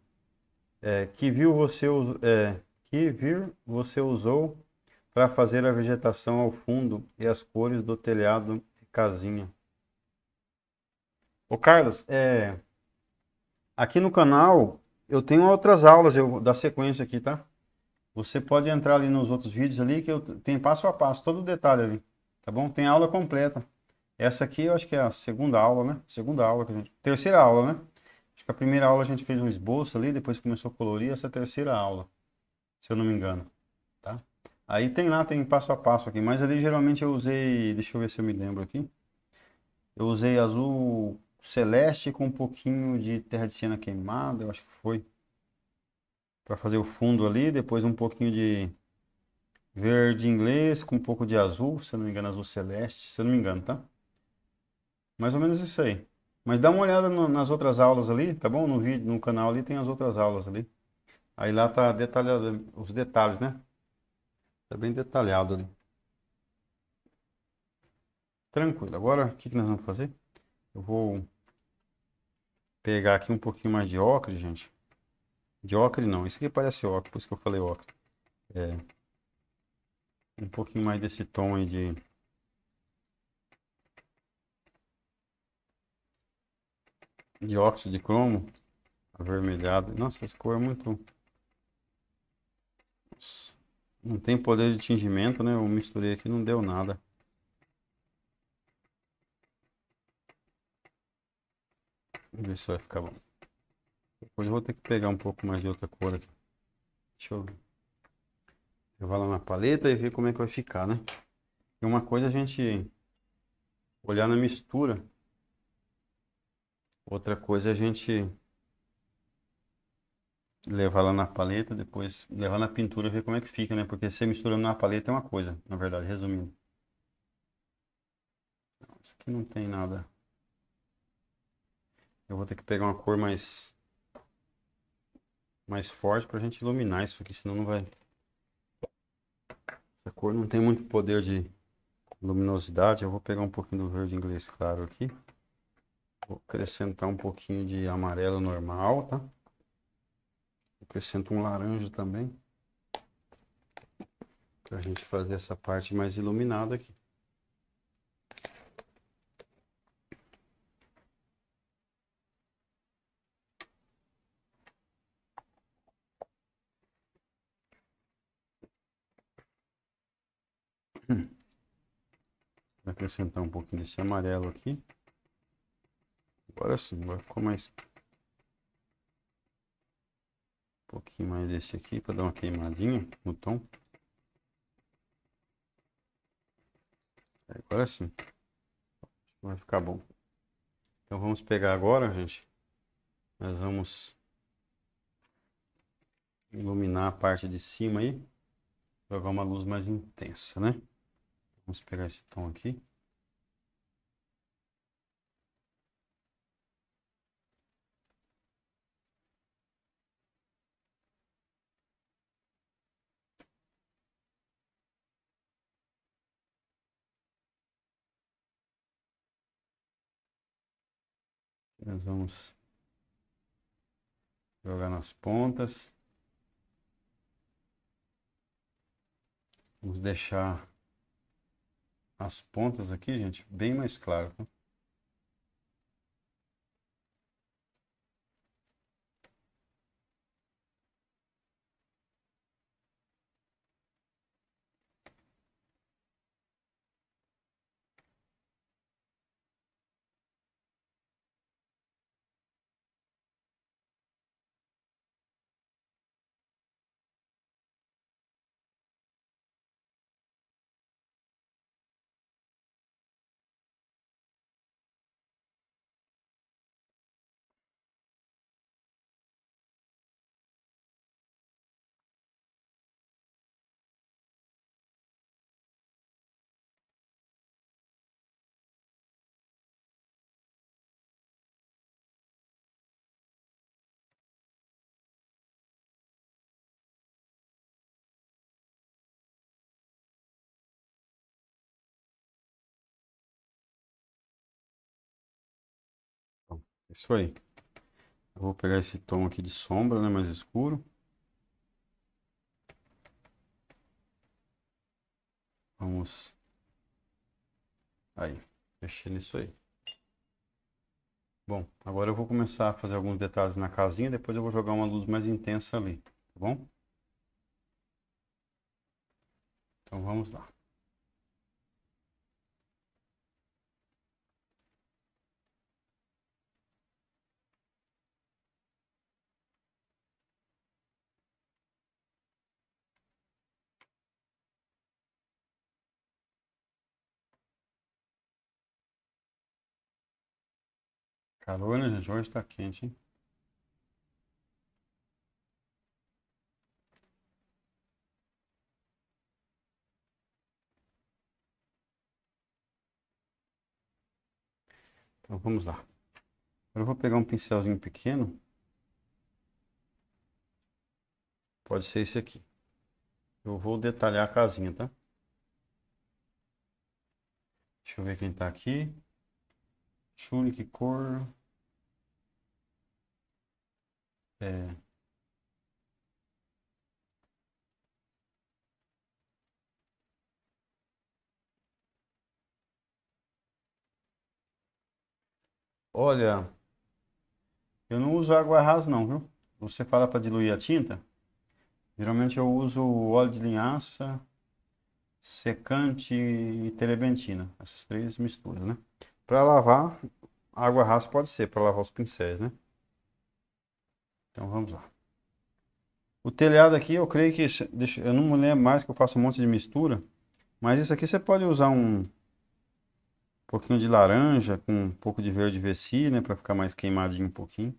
é, que viu você é, que vir você usou para fazer a vegetação ao fundo e as cores do telhado e casinha. Ô Carlos, é, aqui no canal eu tenho outras aulas eu, da sequência aqui, tá? Você pode entrar ali nos outros vídeos ali que eu tem passo a passo, todo o detalhe ali, tá bom? Tem aula completa. Essa aqui eu acho que é a segunda aula, né? Segunda aula, terceira aula, né? Acho que a primeira aula a gente fez um esboço ali, depois começou a colorir essa terceira aula, se eu não me engano, tá? Aí tem lá, tem passo a passo aqui, mas ali geralmente eu usei, deixa eu ver se eu me lembro aqui. Eu usei azul celeste com um pouquinho de terra de cena queimada, eu acho que foi. Para fazer o fundo ali, depois um pouquinho de verde inglês com um pouco de azul, se eu não me engano, azul celeste, se eu não me engano, tá? Mais ou menos isso aí. Mas dá uma olhada no, nas outras aulas ali, tá bom? No vídeo, no canal ali tem as outras aulas ali. Aí lá tá detalhado os detalhes, né? Tá bem detalhado ali. Tranquilo. Agora, o que, que nós vamos fazer? Eu vou pegar aqui um pouquinho mais de ocre, gente. De ocre não, isso aqui parece ocre, por isso que eu falei ocre. É, um pouquinho mais desse tom aí de dióxido de cromo avermelhado. Nossa, essa cor é muito. Nossa. Não tem poder de tingimento, né? Eu misturei aqui, não deu nada. Vamos ver se vai ficar bom. Depois eu vou ter que pegar um pouco mais de outra cor aqui. Deixa eu levar lá na paleta e ver como é que vai ficar, né? E uma coisa é a gente olhar na mistura Outra coisa é a gente levar lá na paleta, depois levar na pintura e ver como é que fica, né? Porque você misturando na paleta é uma coisa, na verdade, resumindo. isso aqui não tem nada. Eu vou ter que pegar uma cor mais mais forte pra gente iluminar isso aqui, senão não vai... Essa cor não tem muito poder de luminosidade, eu vou pegar um pouquinho do verde inglês claro aqui. Vou acrescentar um pouquinho de amarelo normal, tá? Acrescento um laranja também. Pra gente fazer essa parte mais iluminada aqui. Hum. Vou acrescentar um pouquinho desse amarelo aqui. Agora sim, vai ficar mais. Um pouquinho mais desse aqui para dar uma queimadinha no tom. Agora sim. Vai ficar bom. Então vamos pegar agora, gente. Nós vamos iluminar a parte de cima aí. Jogar uma luz mais intensa, né? Vamos pegar esse tom aqui. Nós vamos jogar nas pontas. Vamos deixar as pontas aqui, gente, bem mais claro. Tá? Isso aí. Eu vou pegar esse tom aqui de sombra, né, mais escuro. Vamos. Aí, mexer nisso aí. Bom, agora eu vou começar a fazer alguns detalhes na casinha, depois eu vou jogar uma luz mais intensa ali, tá bom? Então vamos lá. Calor, né, gente? Hoje está quente, hein? Então vamos lá. Agora eu vou pegar um pincelzinho pequeno. Pode ser esse aqui. Eu vou detalhar a casinha, tá? Deixa eu ver quem está aqui. Chule, que cor. É. Olha, eu não uso água rasa não, viu? Você fala para diluir a tinta. Geralmente eu uso óleo de linhaça, secante e terebentina. Essas três misturas, né? Para lavar, água rasa pode ser, para lavar os pincéis, né? Então vamos lá. O telhado aqui, eu creio que, deixa, eu não lembro mais que eu faço um monte de mistura, mas isso aqui você pode usar um pouquinho de laranja com um pouco de verde vessi, né, para ficar mais queimadinho um pouquinho.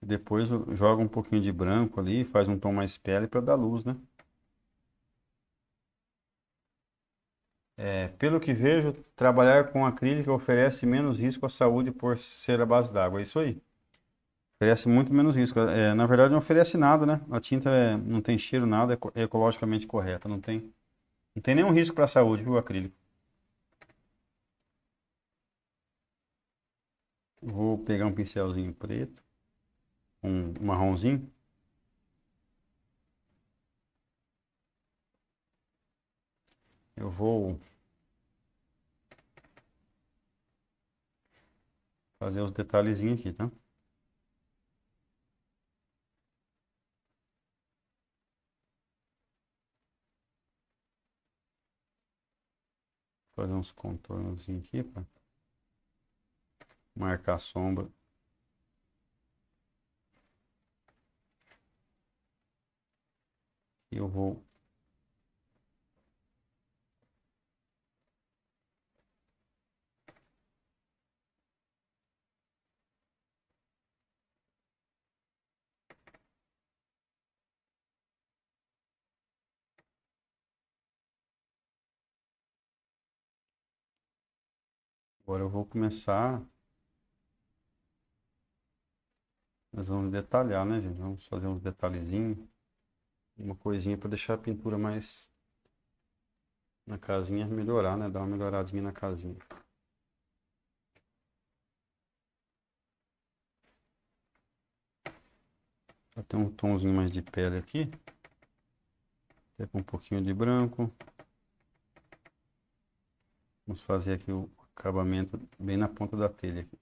Depois joga um pouquinho de branco ali, faz um tom mais pele para dar luz, né? É, pelo que vejo, trabalhar com acrílico oferece menos risco à saúde por ser a base d'água. É isso aí. Oferece muito menos risco. É, na verdade, não oferece nada, né? A tinta é, não tem cheiro, nada, é, é ecologicamente correta. Não tem, não tem nenhum risco para a saúde, viu, o acrílico. Vou pegar um pincelzinho preto, um marronzinho. Eu vou fazer os detalhezinhos aqui, tá? Fazer uns contornos aqui para marcar a sombra. Eu vou Agora eu vou começar. Nós vamos detalhar, né, gente? Vamos fazer uns detalhezinhos. Uma coisinha para deixar a pintura mais na casinha, melhorar, né? Dar uma melhoradinha na casinha. até um tomzinho mais de pele aqui. Até com um pouquinho de branco. Vamos fazer aqui o acabamento bem na ponta da telha aqui.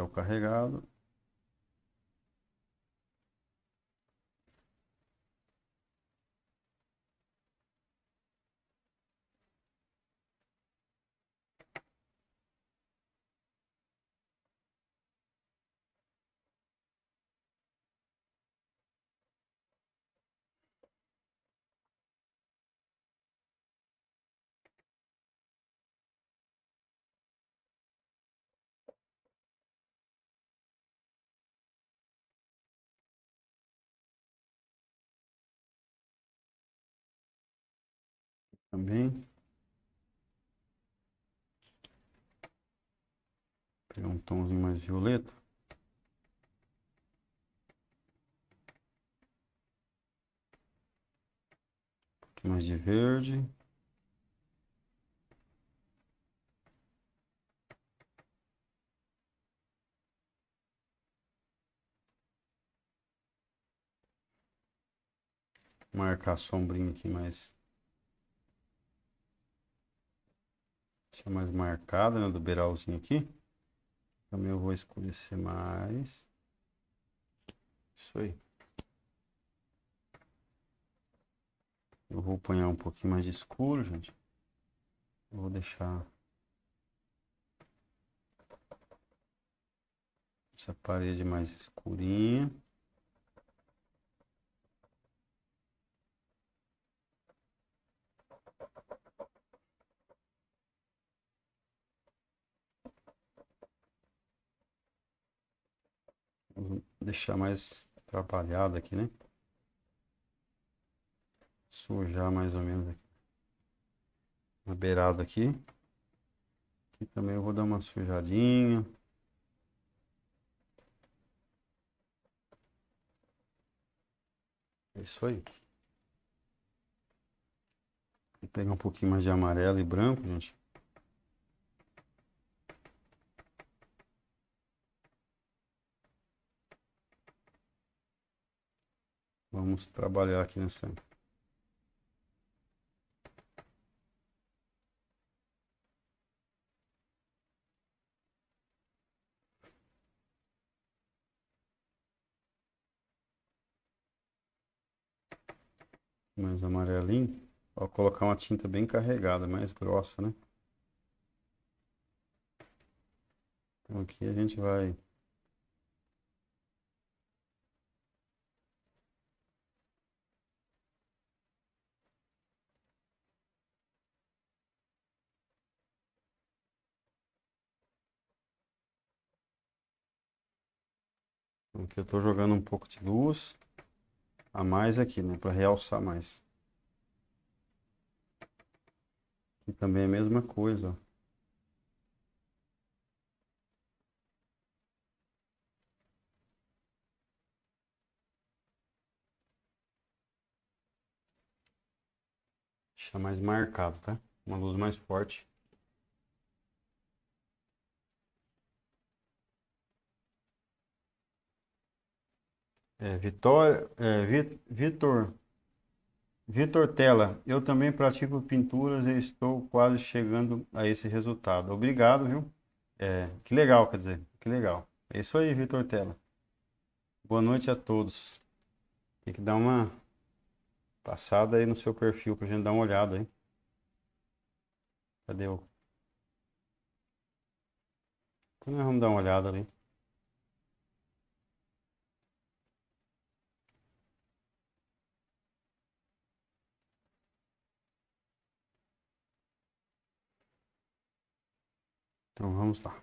o carregado. bem. Vou pegar um tomzinho mais violeta. Um pouquinho mais de verde. marcar sombrinho aqui mais deixar mais marcada, né? Do beiralzinho aqui. Também eu vou escurecer mais. Isso aí. Eu vou apanhar um pouquinho mais de escuro, gente. Eu vou deixar essa parede mais escurinha. deixar mais atrapalhado aqui, né? Sujar mais ou menos aqui. Na beirada aqui. Aqui também eu vou dar uma sujadinha. É isso aí. Vou pegar um pouquinho mais de amarelo e branco, gente. Vamos trabalhar aqui nessa. Mais amarelinho. Vou colocar uma tinta bem carregada, mais grossa, né? Então aqui a gente vai Aqui eu estou jogando um pouco de luz a mais aqui, né? Para realçar mais. E também é a mesma coisa, ó. Deixar mais marcado, tá? Uma luz mais forte. É, Vitória, é, Vitor, Vitor Tela, eu também pratico pinturas e estou quase chegando a esse resultado. Obrigado, viu? É, que legal, quer dizer, que legal. É isso aí, Vitor Tela. Boa noite a todos. Tem que dar uma passada aí no seu perfil pra gente dar uma olhada aí. Cadê o? Então vamos dar uma olhada ali. Então vamos lá.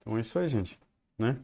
Então é isso aí, gente, né?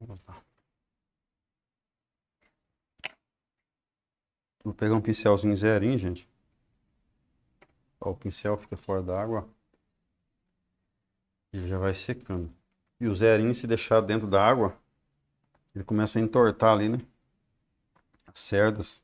Vamos lá. Vou pegar um pincelzinho zerinho, gente. Ó, o pincel fica fora da água. Ele já vai secando. E o zerinho, se deixar dentro da água, ele começa a entortar ali, né? As cerdas.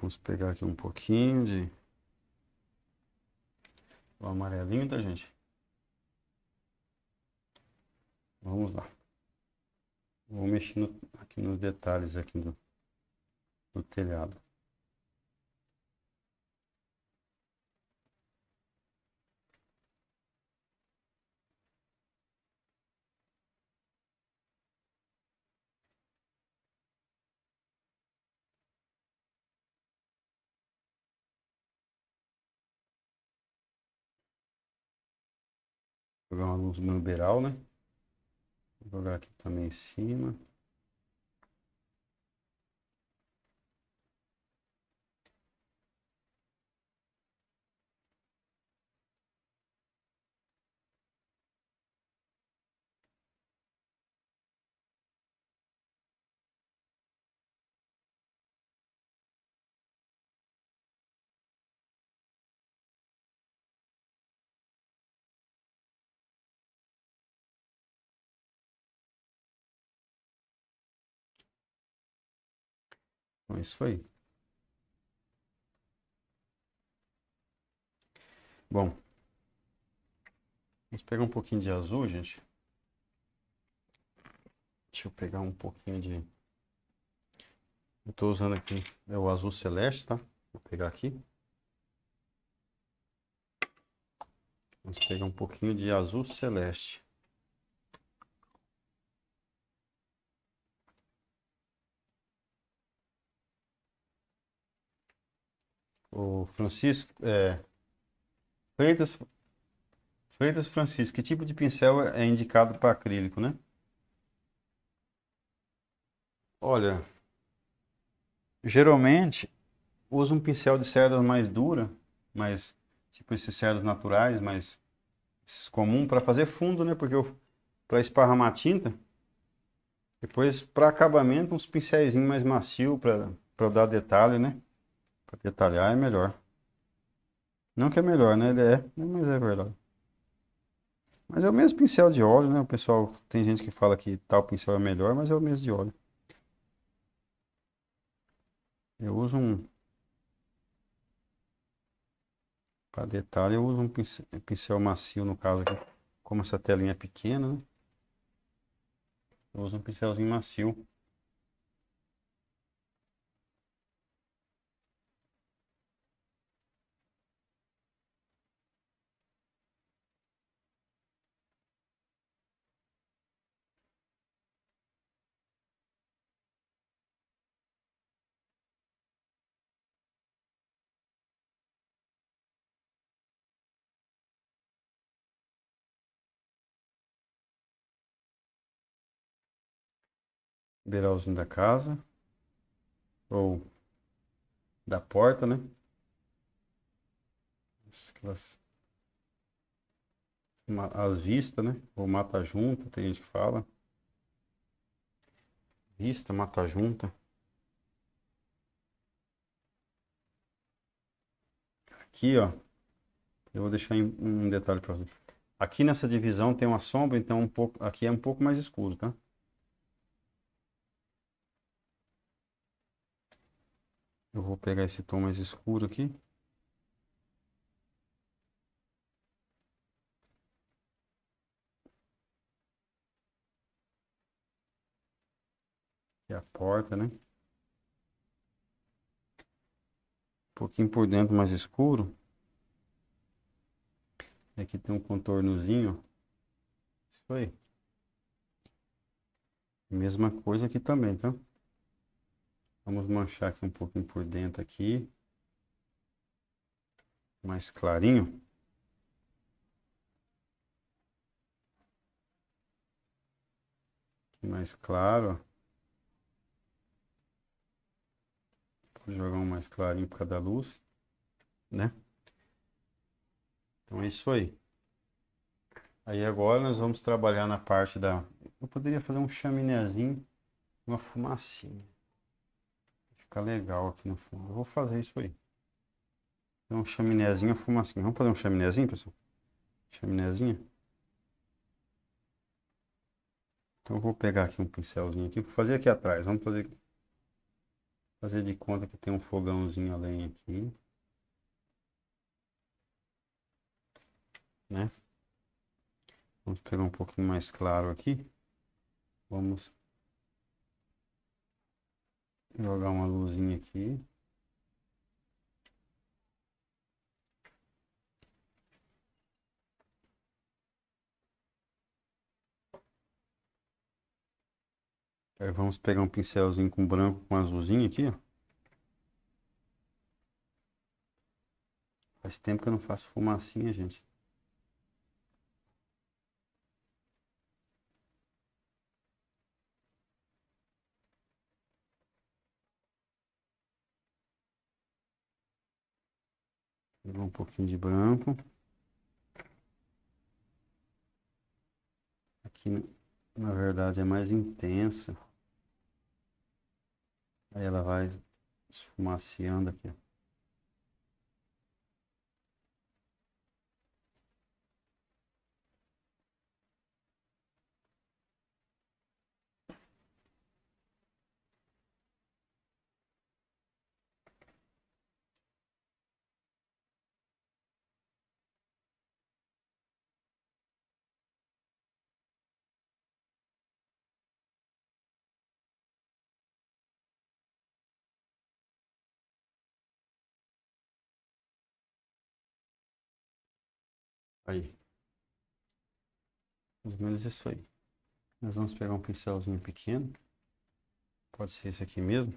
Vamos pegar aqui um pouquinho de... O amarelinho, tá, gente? Vamos lá. Vou mexendo aqui nos detalhes aqui do, do telhado. jogar uma luz no beiral, né? Vou jogar aqui também em cima. é isso foi. Bom, vamos pegar um pouquinho de azul, gente. Deixa eu pegar um pouquinho de. Eu estou usando aqui é o azul celeste, tá? Vou pegar aqui. Vamos pegar um pouquinho de azul celeste. o Francisco é, Freitas Freitas Francisco, que tipo de pincel é indicado para acrílico, né? Olha, geralmente uso um pincel de cerdas mais dura, mais tipo esses cerdas naturais, mais comum para fazer fundo, né? Porque eu para esparramar tinta. Depois para acabamento uns pincéis mais macio para para dar detalhe, né? Para detalhar é melhor. Não que é melhor, né? Ele é, mas é verdade. Mas é o mesmo pincel de óleo, né? O pessoal, tem gente que fala que tal pincel é melhor, mas é o mesmo de óleo. Eu uso um... Para detalhe, eu uso um pincel, pincel, macio, no caso aqui. Como essa telinha é pequena, né? Eu uso um pincelzinho macio. Beiralzinho da casa. Ou da porta, né? As, as vistas, né? Ou mata junta, tem gente que fala. Vista, mata junta. Aqui, ó. Eu vou deixar um detalhe para vocês. Aqui nessa divisão tem uma sombra, então um pouco, aqui é um pouco mais escuro, tá? Eu vou pegar esse tom mais escuro aqui. Aqui é a porta, né? Um pouquinho por dentro mais escuro. Aqui tem um contornozinho. Isso aí. Mesma coisa aqui também, tá? Vamos manchar aqui um pouquinho por dentro aqui. Mais clarinho. mais claro, Vou jogar um mais clarinho por causa da luz, né? Então é isso aí. Aí agora nós vamos trabalhar na parte da... Eu poderia fazer um chaminézinho, uma fumacinha ficar legal aqui no fundo. Eu vou fazer isso aí. um chaminézinho, fumacinha. Assim. Vamos fazer um chaminézinho, pessoal? Chaminézinha. Então, eu vou pegar aqui um pincelzinho aqui. Vou fazer aqui atrás. Vamos fazer... Fazer de conta que tem um fogãozinho além aqui. Né? Vamos pegar um pouquinho mais claro aqui. Vamos jogar uma luzinha aqui. Aí vamos pegar um pincelzinho com branco com azulzinho aqui, ó. Faz tempo que eu não faço fumacinha, gente. Pegou um pouquinho de branco. Aqui, na verdade, é mais intensa. Aí ela vai esfumaciando aqui, ó. Aí. Mais ou menos isso aí. Nós vamos pegar um pincelzinho pequeno. Pode ser esse aqui mesmo.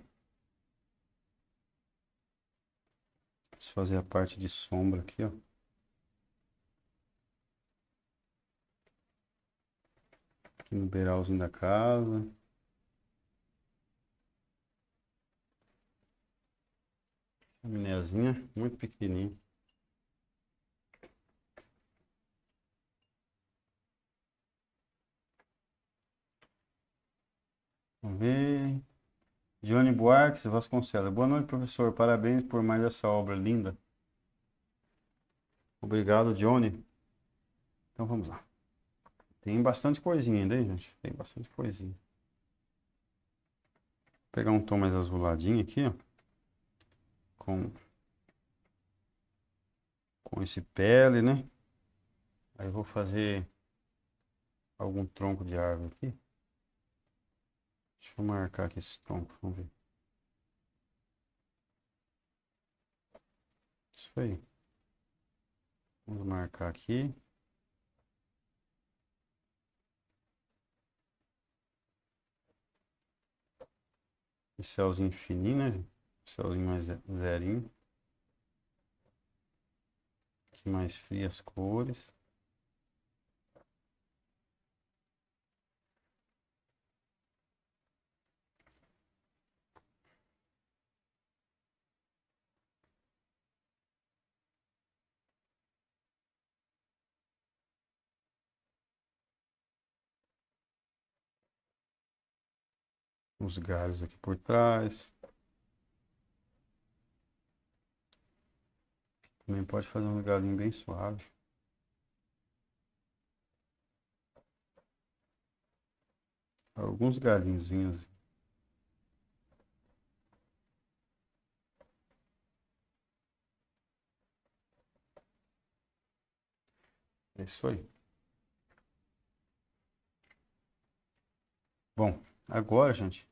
Vamos fazer a parte de sombra aqui, ó. Aqui no beiralzinho da casa. Chaminézinha, muito pequenininho. Vamos ver. Johnny Buarques Vasconcelos. Boa noite, professor. Parabéns por mais essa obra linda. Obrigado, Johnny. Então vamos lá. Tem bastante coisinha ainda, hein, gente? Tem bastante coisinha. Vou pegar um tom mais azuladinho aqui, ó. Com, com esse pele, né? Aí eu vou fazer algum tronco de árvore aqui. Deixa eu marcar aqui esse tronco, vamos ver. Isso aí. Vamos marcar aqui. Céuzinho fininho, né? Pincelzinho mais zerinho. Aqui mais fria as cores. alguns galhos aqui por trás. Também pode fazer um galinho bem suave. Alguns galinhozinhos. É isso aí. Bom, agora, gente,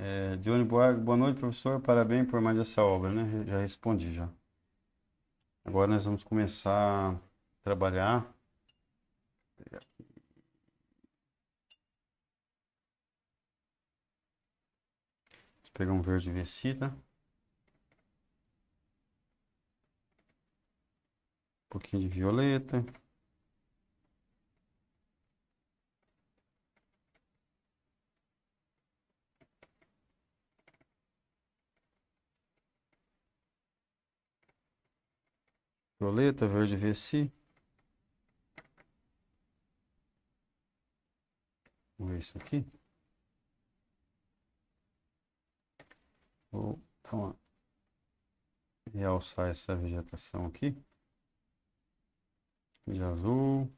é, Dione Buarque, boa noite, professor. Parabéns por mais essa obra, né? Já respondi já. Agora nós vamos começar a trabalhar. Vou pegar um verde vecida. Um pouquinho de violeta. Violeta, verde VC. Vamos ver isso aqui. Vou então, realçar essa vegetação aqui. De azul.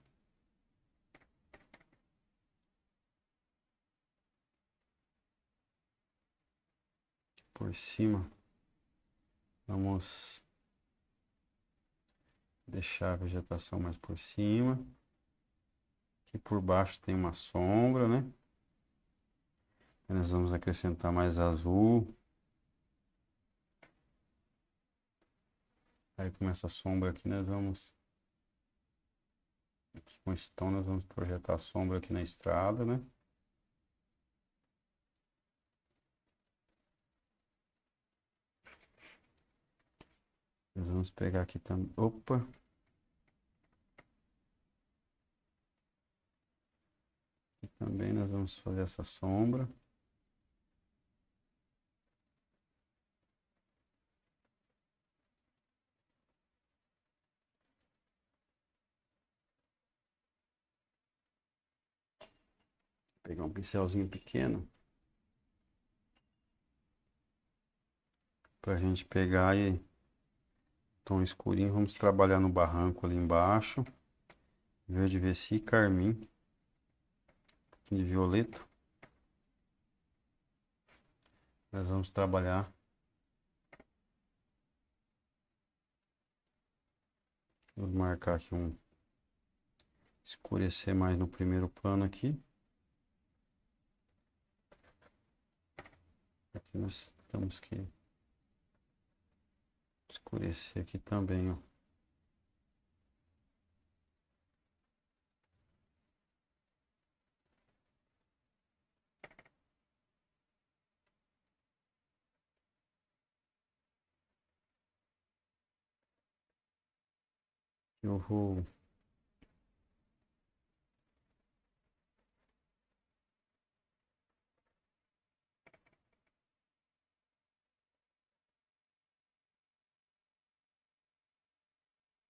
Por cima. Vamos deixar a vegetação mais por cima. Aqui por baixo tem uma sombra, né? E nós vamos acrescentar mais azul. Aí com essa sombra aqui nós vamos... Aqui com esse tom nós vamos projetar a sombra aqui na estrada, né? Nós vamos pegar aqui também. Opa! Também nós vamos fazer essa sombra. pegar um pincelzinho pequeno para a gente pegar e tom escurinho vamos trabalhar no barranco ali embaixo verde se carmim de violeta. Nós vamos trabalhar Vou marcar aqui um escurecer mais no primeiro plano aqui. Aqui nós temos que escurecer aqui também, ó. Eu vou.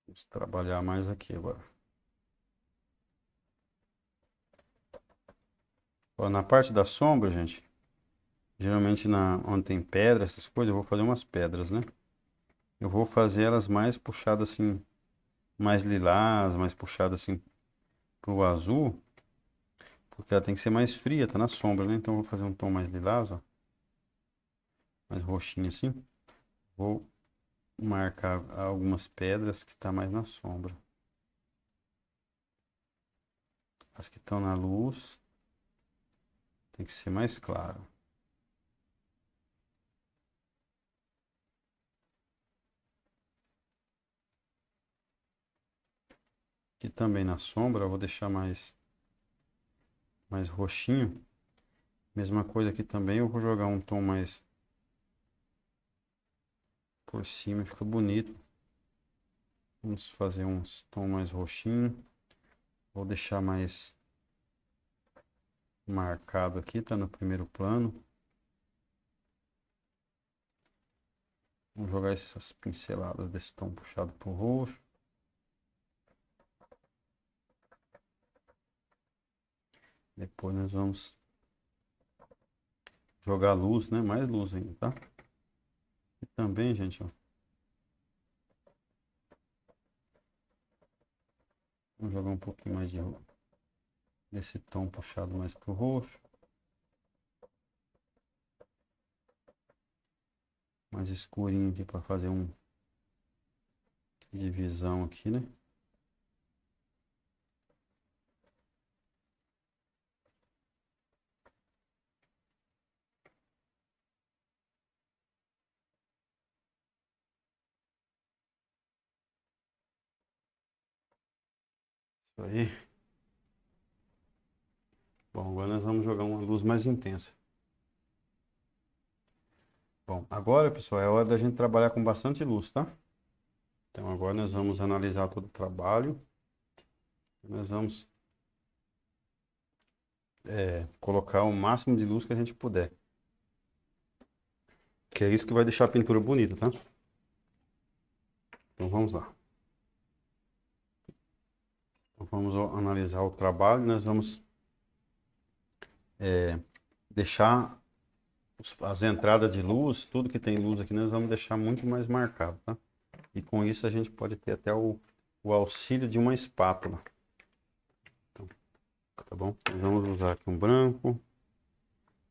Vamos trabalhar mais aqui agora. Ó, na parte da sombra, gente, geralmente na, onde tem pedra, essas coisas, eu vou fazer umas pedras, né? Eu vou fazer elas mais puxadas assim mais lilás, mais puxada assim pro azul, porque ela tem que ser mais fria, tá na sombra, né? Então eu vou fazer um tom mais lilás, ó. Mais roxinho assim. Vou marcar algumas pedras que tá mais na sombra. As que estão na luz tem que ser mais claro. Aqui também na sombra, vou deixar mais, mais roxinho. Mesma coisa aqui também, eu vou jogar um tom mais por cima, fica bonito. Vamos fazer uns tom mais roxinho. Vou deixar mais marcado aqui, tá no primeiro plano. Vamos jogar essas pinceladas desse tom puxado para o roxo. Depois nós vamos jogar luz, né? Mais luz ainda, tá? E também, gente, ó. Vamos jogar um pouquinho mais de desse tom puxado mais pro roxo. Mais escurinho aqui para fazer um divisão aqui, né? Aí. Bom, agora nós vamos jogar uma luz mais intensa. Bom, agora pessoal, é hora da gente trabalhar com bastante luz, tá? Então agora nós vamos analisar todo o trabalho. Nós vamos é, colocar o máximo de luz que a gente puder. Que é isso que vai deixar a pintura bonita, tá? Então vamos lá vamos analisar o trabalho, nós vamos é, deixar as entradas de luz, tudo que tem luz aqui, nós vamos deixar muito mais marcado, tá? E com isso a gente pode ter até o, o auxílio de uma espátula. Então, tá bom? Nós vamos usar aqui um branco.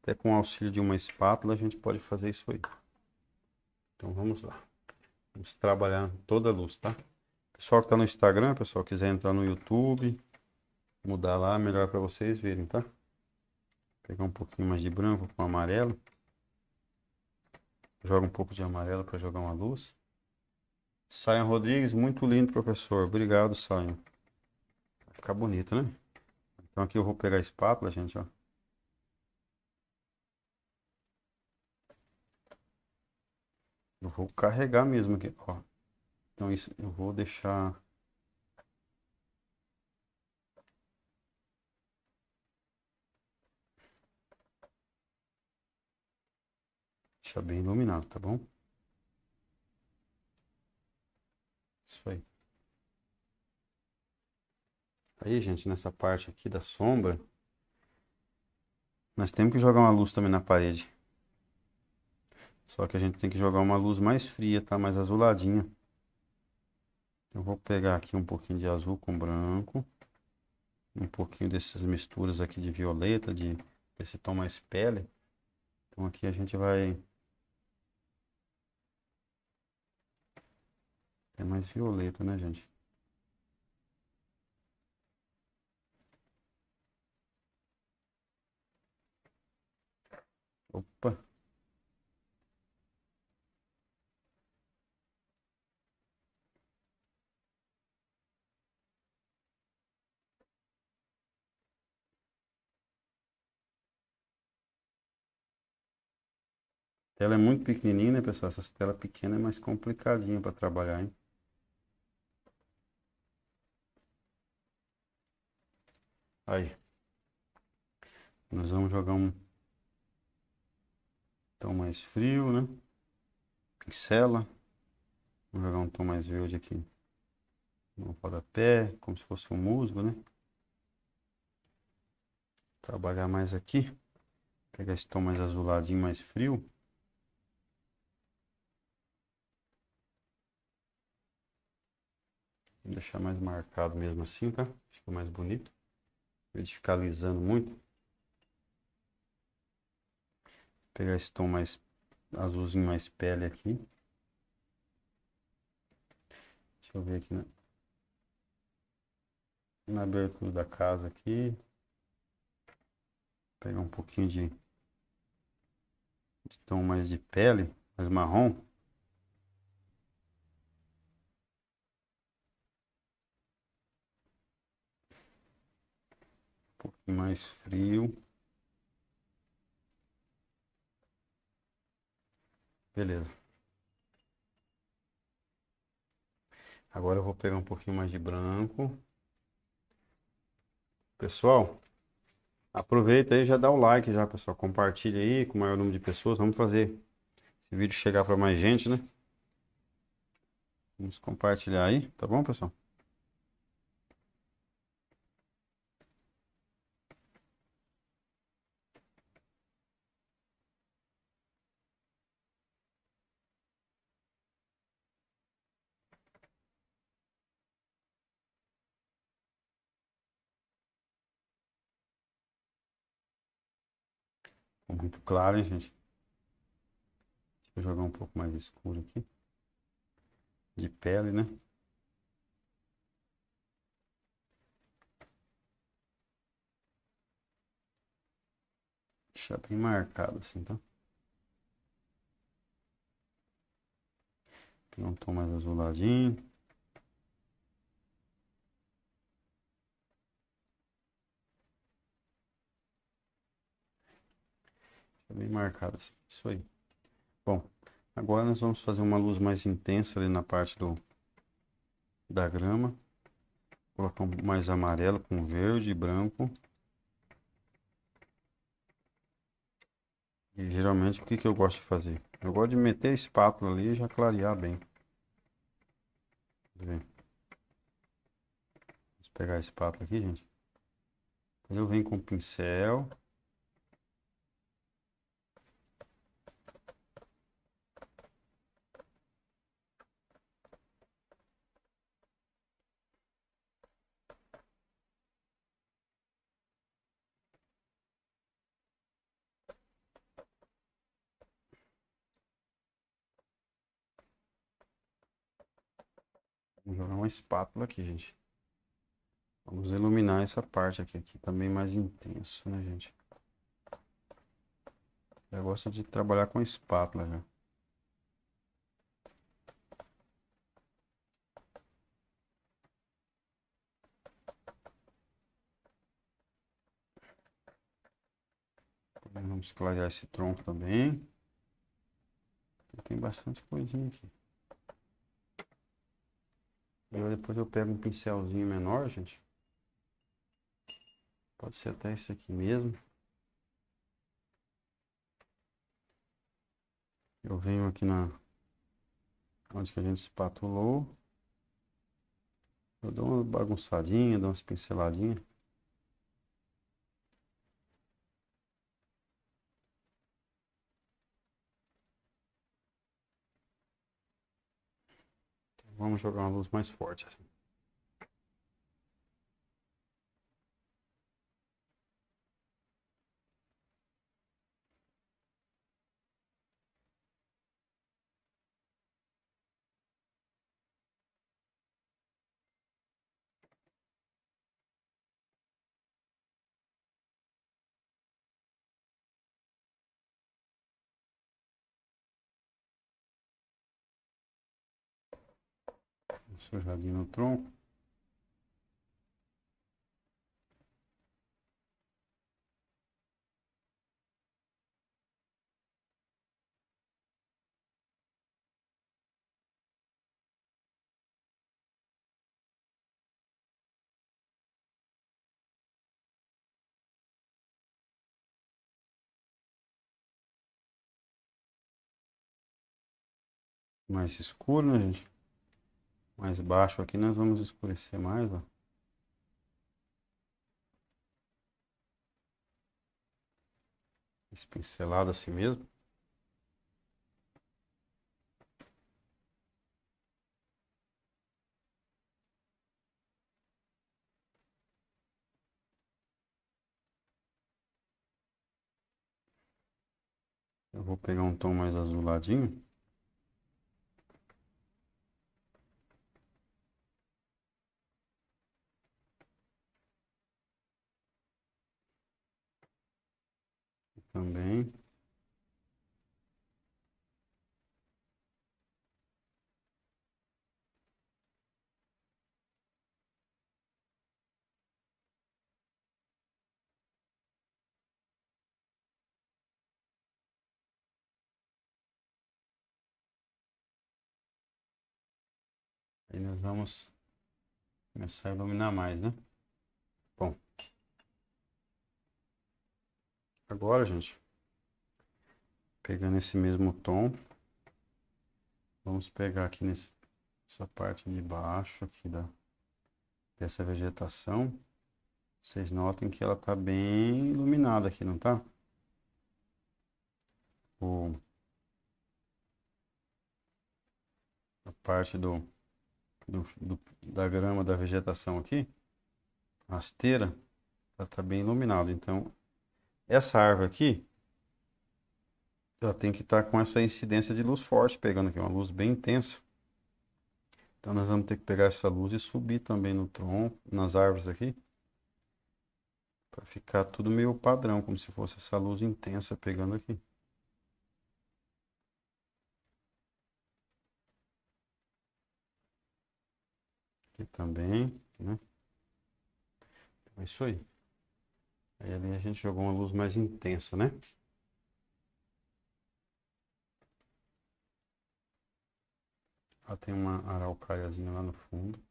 Até com o auxílio de uma espátula a gente pode fazer isso aí. Então vamos lá. Vamos trabalhar toda a luz, tá? Pessoal que está no Instagram, pessoal, quiser entrar no YouTube, mudar lá, melhor para vocês verem, tá? Pegar um pouquinho mais de branco com amarelo. Joga um pouco de amarelo para jogar uma luz. Saian Rodrigues, muito lindo, professor. Obrigado, Saian. Vai ficar bonito, né? Então aqui eu vou pegar a espátula, gente, ó. Eu vou carregar mesmo aqui, ó. Então isso eu vou deixar deixar bem iluminado, tá bom? Isso aí. Aí, gente, nessa parte aqui da sombra, nós temos que jogar uma luz também na parede. Só que a gente tem que jogar uma luz mais fria, tá? Mais azuladinha. Eu vou pegar aqui um pouquinho de azul com branco. Um pouquinho dessas misturas aqui de violeta, de esse tom mais pele. Então aqui a gente vai... É mais violeta, né, gente? Opa! tela é muito pequenininha, né, pessoal? Essa tela pequena é mais complicadinha para trabalhar, hein? Aí. Nós vamos jogar um tom mais frio, né? Pincela. Vamos jogar um tom mais verde aqui. No rodapé, como se fosse um musgo, né? Trabalhar mais aqui. Pegar esse tom mais azuladinho, mais frio. deixar mais marcado mesmo assim, tá? Fica mais bonito. Em de ficar alisando muito. Vou pegar esse tom mais azulzinho, mais pele aqui. Deixa eu ver aqui na, na abertura da casa aqui. Vou pegar um pouquinho de, de tom mais de pele, mais marrom. mais frio. Beleza. Agora eu vou pegar um pouquinho mais de branco. Pessoal, aproveita aí, já dá o like já, pessoal. Compartilha aí com o maior número de pessoas. Vamos fazer esse vídeo chegar para mais gente, né? Vamos compartilhar aí, tá bom, pessoal? muito claro, hein, gente? Deixa eu jogar um pouco mais escuro aqui. De pele, né? Deixar bem marcado assim, tá? Tem um tom mais azuladinho. Tá bem marcadas. Assim. Isso aí. Bom, agora nós vamos fazer uma luz mais intensa ali na parte do, da grama. Colocar um mais amarelo com verde e branco. E geralmente o que, que eu gosto de fazer? Eu gosto de meter a espátula ali e já clarear bem. Vamos pegar a espátula aqui, gente. Eu venho com o pincel. espátula aqui, gente. Vamos iluminar essa parte aqui, aqui também tá mais intenso, né, gente? Eu gosto de trabalhar com espátula já. Vamos clarear esse tronco também. Tem bastante coisinha aqui. Eu, depois eu pego um pincelzinho menor, gente. Pode ser até esse aqui mesmo. Eu venho aqui na onde que a gente espatulou. Eu dou uma bagunçadinha, dou umas pinceladinhas. Vamos jogar uma luz mais forte. Assim. sujadinho no tronco. mais escuro, né, gente? mais baixo aqui, nós vamos escurecer mais, ó. espincelado pincelado assim mesmo. Eu vou pegar um tom mais azuladinho. também. Aí nós vamos começar a iluminar mais, né? Bom. Agora, gente, pegando esse mesmo tom, vamos pegar aqui nesse, nessa parte de baixo aqui da, dessa vegetação. Vocês notem que ela está bem iluminada aqui, não tá? O, a parte do, do, do da grama da vegetação aqui, rasteira, ela está bem iluminada. Então, essa árvore aqui, ela tem que estar tá com essa incidência de luz forte pegando aqui, uma luz bem intensa. Então nós vamos ter que pegar essa luz e subir também no tronco, nas árvores aqui. Para ficar tudo meio padrão, como se fosse essa luz intensa pegando aqui. Aqui também, né? Então é isso aí. Aí ali a gente jogou uma luz mais intensa, né? Ela tem uma araucariazinha lá no fundo.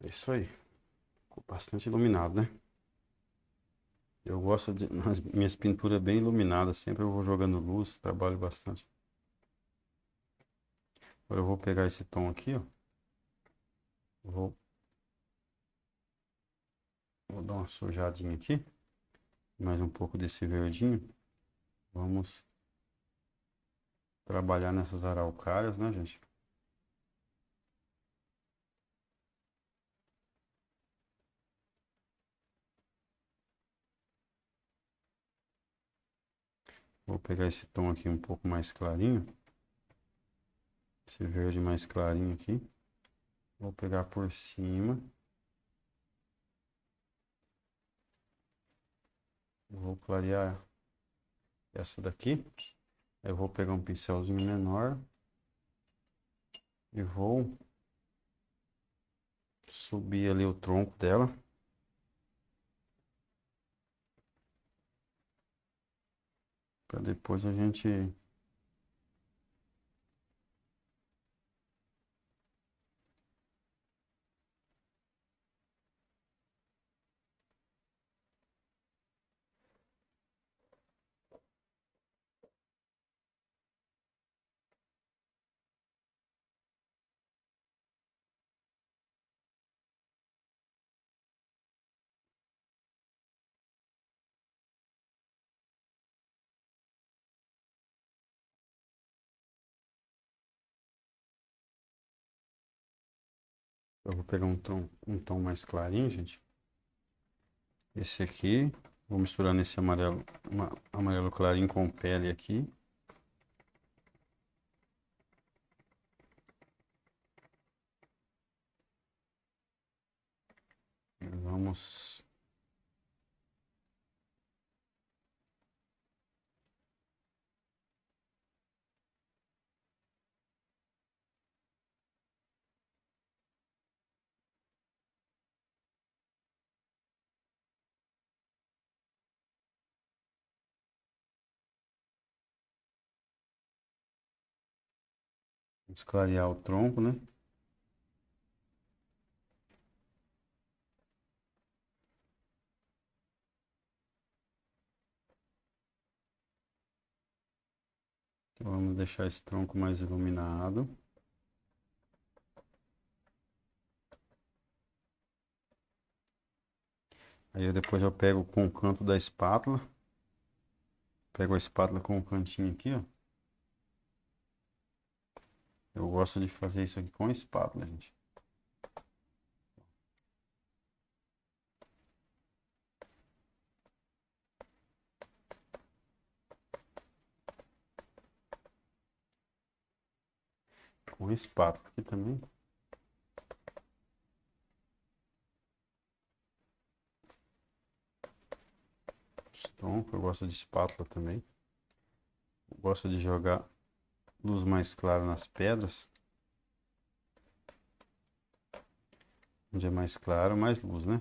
É isso aí. Ficou bastante iluminado, né? Eu gosto de *laughs* nas minhas pinturas bem iluminadas, sempre eu vou jogando luz, trabalho bastante. Agora eu vou pegar esse tom aqui, ó. Vou Vou dar uma sujadinha aqui. Mais um pouco desse verdinho. Vamos trabalhar nessas araucárias, né, gente? Vou pegar esse tom aqui um pouco mais clarinho. Esse verde mais clarinho aqui. Vou pegar por cima. Vou clarear essa daqui. Eu vou pegar um pincelzinho menor. E vou subir ali o tronco dela. para depois a gente Eu vou pegar um tom, um tom mais clarinho, gente. Esse aqui. Vou misturar nesse amarelo, uma, amarelo clarinho com pele aqui. Vamos Vamos o tronco, né? Então, vamos deixar esse tronco mais iluminado. Aí eu depois eu pego com o canto da espátula. Pego a espátula com o cantinho aqui, ó. Eu gosto de fazer isso aqui com espátula, né, gente. Com espátula aqui também. Estonco, eu gosto de espátula também. Eu gosto de jogar luz mais clara nas pedras. Onde é mais claro, mais luz, né?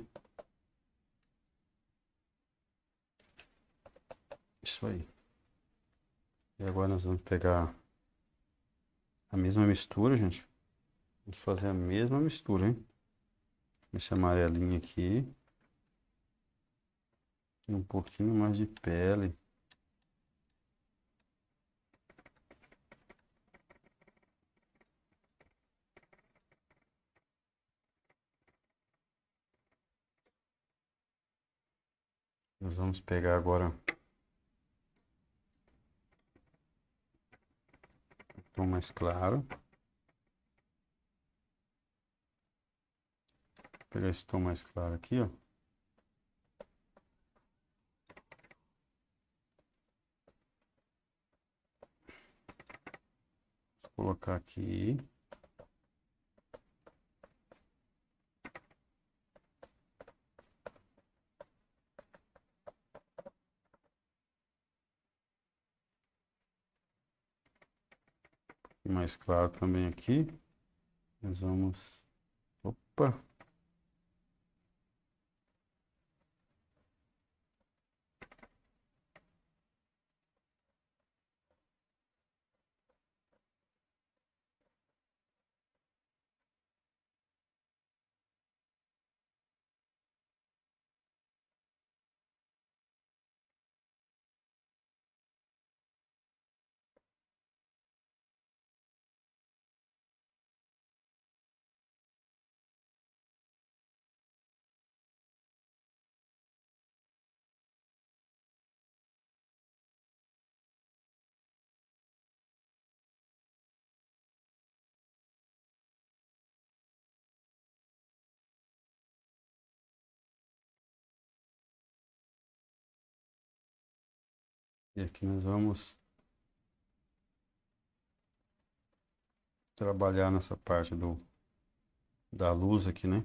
Isso aí. E agora nós vamos pegar a mesma mistura, gente. Vamos fazer a mesma mistura, hein? Esse amarelinho aqui. E um pouquinho mais de pele. Nós vamos pegar agora um tom mais claro. Vou pegar esse tom mais claro aqui, ó. Vou colocar aqui. mais claro também aqui. Nós vamos... Opa! E aqui nós vamos trabalhar nessa parte do da luz aqui, né?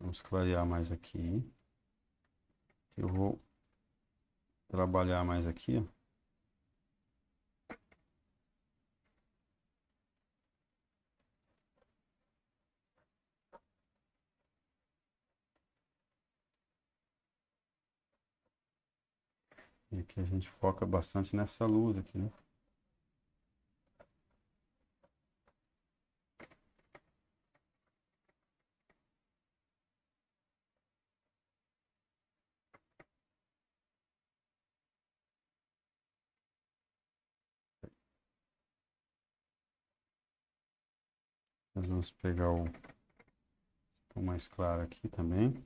Vamos clarear mais aqui. Eu vou trabalhar mais aqui, ó. E aqui a gente foca bastante nessa luz aqui, né? Nós vamos pegar o mais claro aqui também.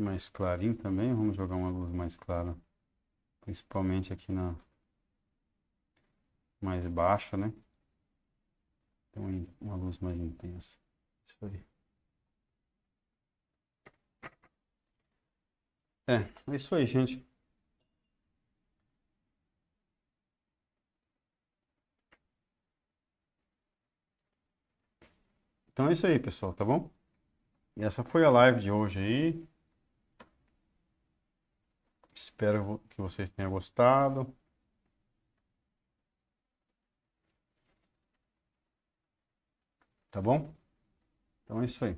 mais clarinho também. Vamos jogar uma luz mais clara, principalmente aqui na mais baixa, né? Então, uma luz mais intensa. Isso aí. É, é isso aí, gente. Então é isso aí, pessoal, tá bom? E essa foi a live de hoje aí. Espero que vocês tenham gostado. Tá bom? Então é isso aí.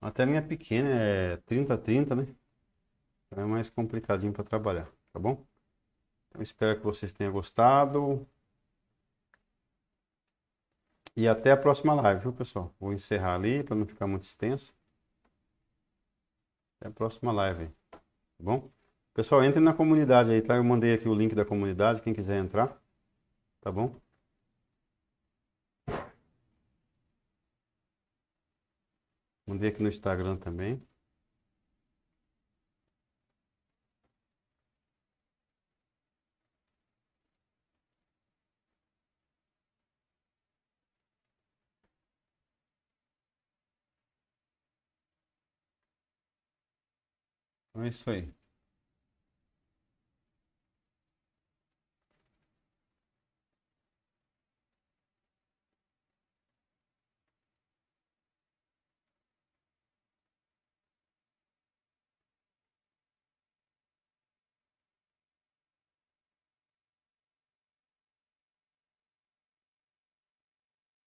Até telinha pequena é 30 30, né? Então é mais complicadinho para trabalhar, tá bom? Então espero que vocês tenham gostado. E até a próxima live, viu, pessoal? Vou encerrar ali para não ficar muito extenso. Até a próxima live. Tá bom? Pessoal, entre na comunidade aí, tá? Eu mandei aqui o link da comunidade, quem quiser entrar. Tá bom? Mandei aqui no Instagram também. isso aí.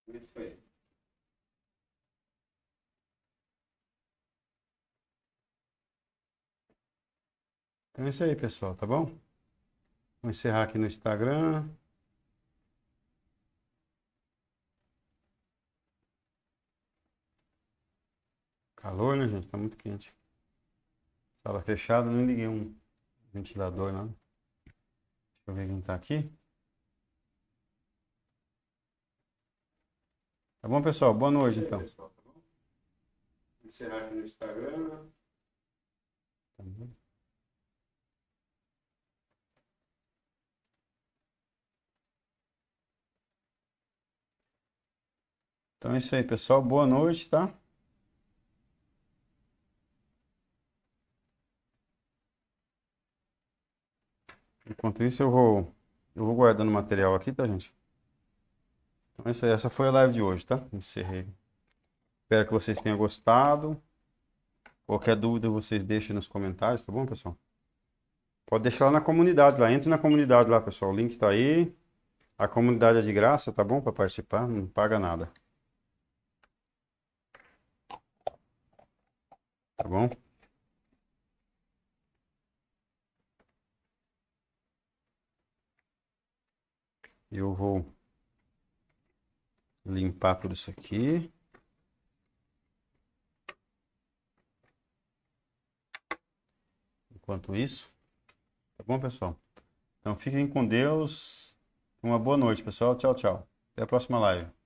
Isso aí. Então é isso aí, pessoal, tá bom? Vou encerrar aqui no Instagram. Calor, né, gente? Tá muito quente. Sala fechada, nem liguei um ventilador, não. Deixa eu ver quem tá aqui. Tá bom, pessoal? Boa noite, então. Vou Encerrar aqui no Instagram. Tá bom. Então é isso aí, pessoal. Boa noite, tá? Enquanto isso, eu vou, eu vou guardando material aqui, tá, gente? Então é isso aí. Essa foi a live de hoje, tá? Encerrei. Espero que vocês tenham gostado. Qualquer dúvida, vocês deixem nos comentários, tá bom, pessoal? Pode deixar lá na comunidade, lá. Entre na comunidade lá, pessoal. O link tá aí. A comunidade é de graça, tá bom? Para participar, não paga nada. tá bom? Eu vou limpar tudo isso aqui. Enquanto isso, tá bom, pessoal? Então fiquem com Deus. Uma boa noite, pessoal. Tchau, tchau. Até a próxima live.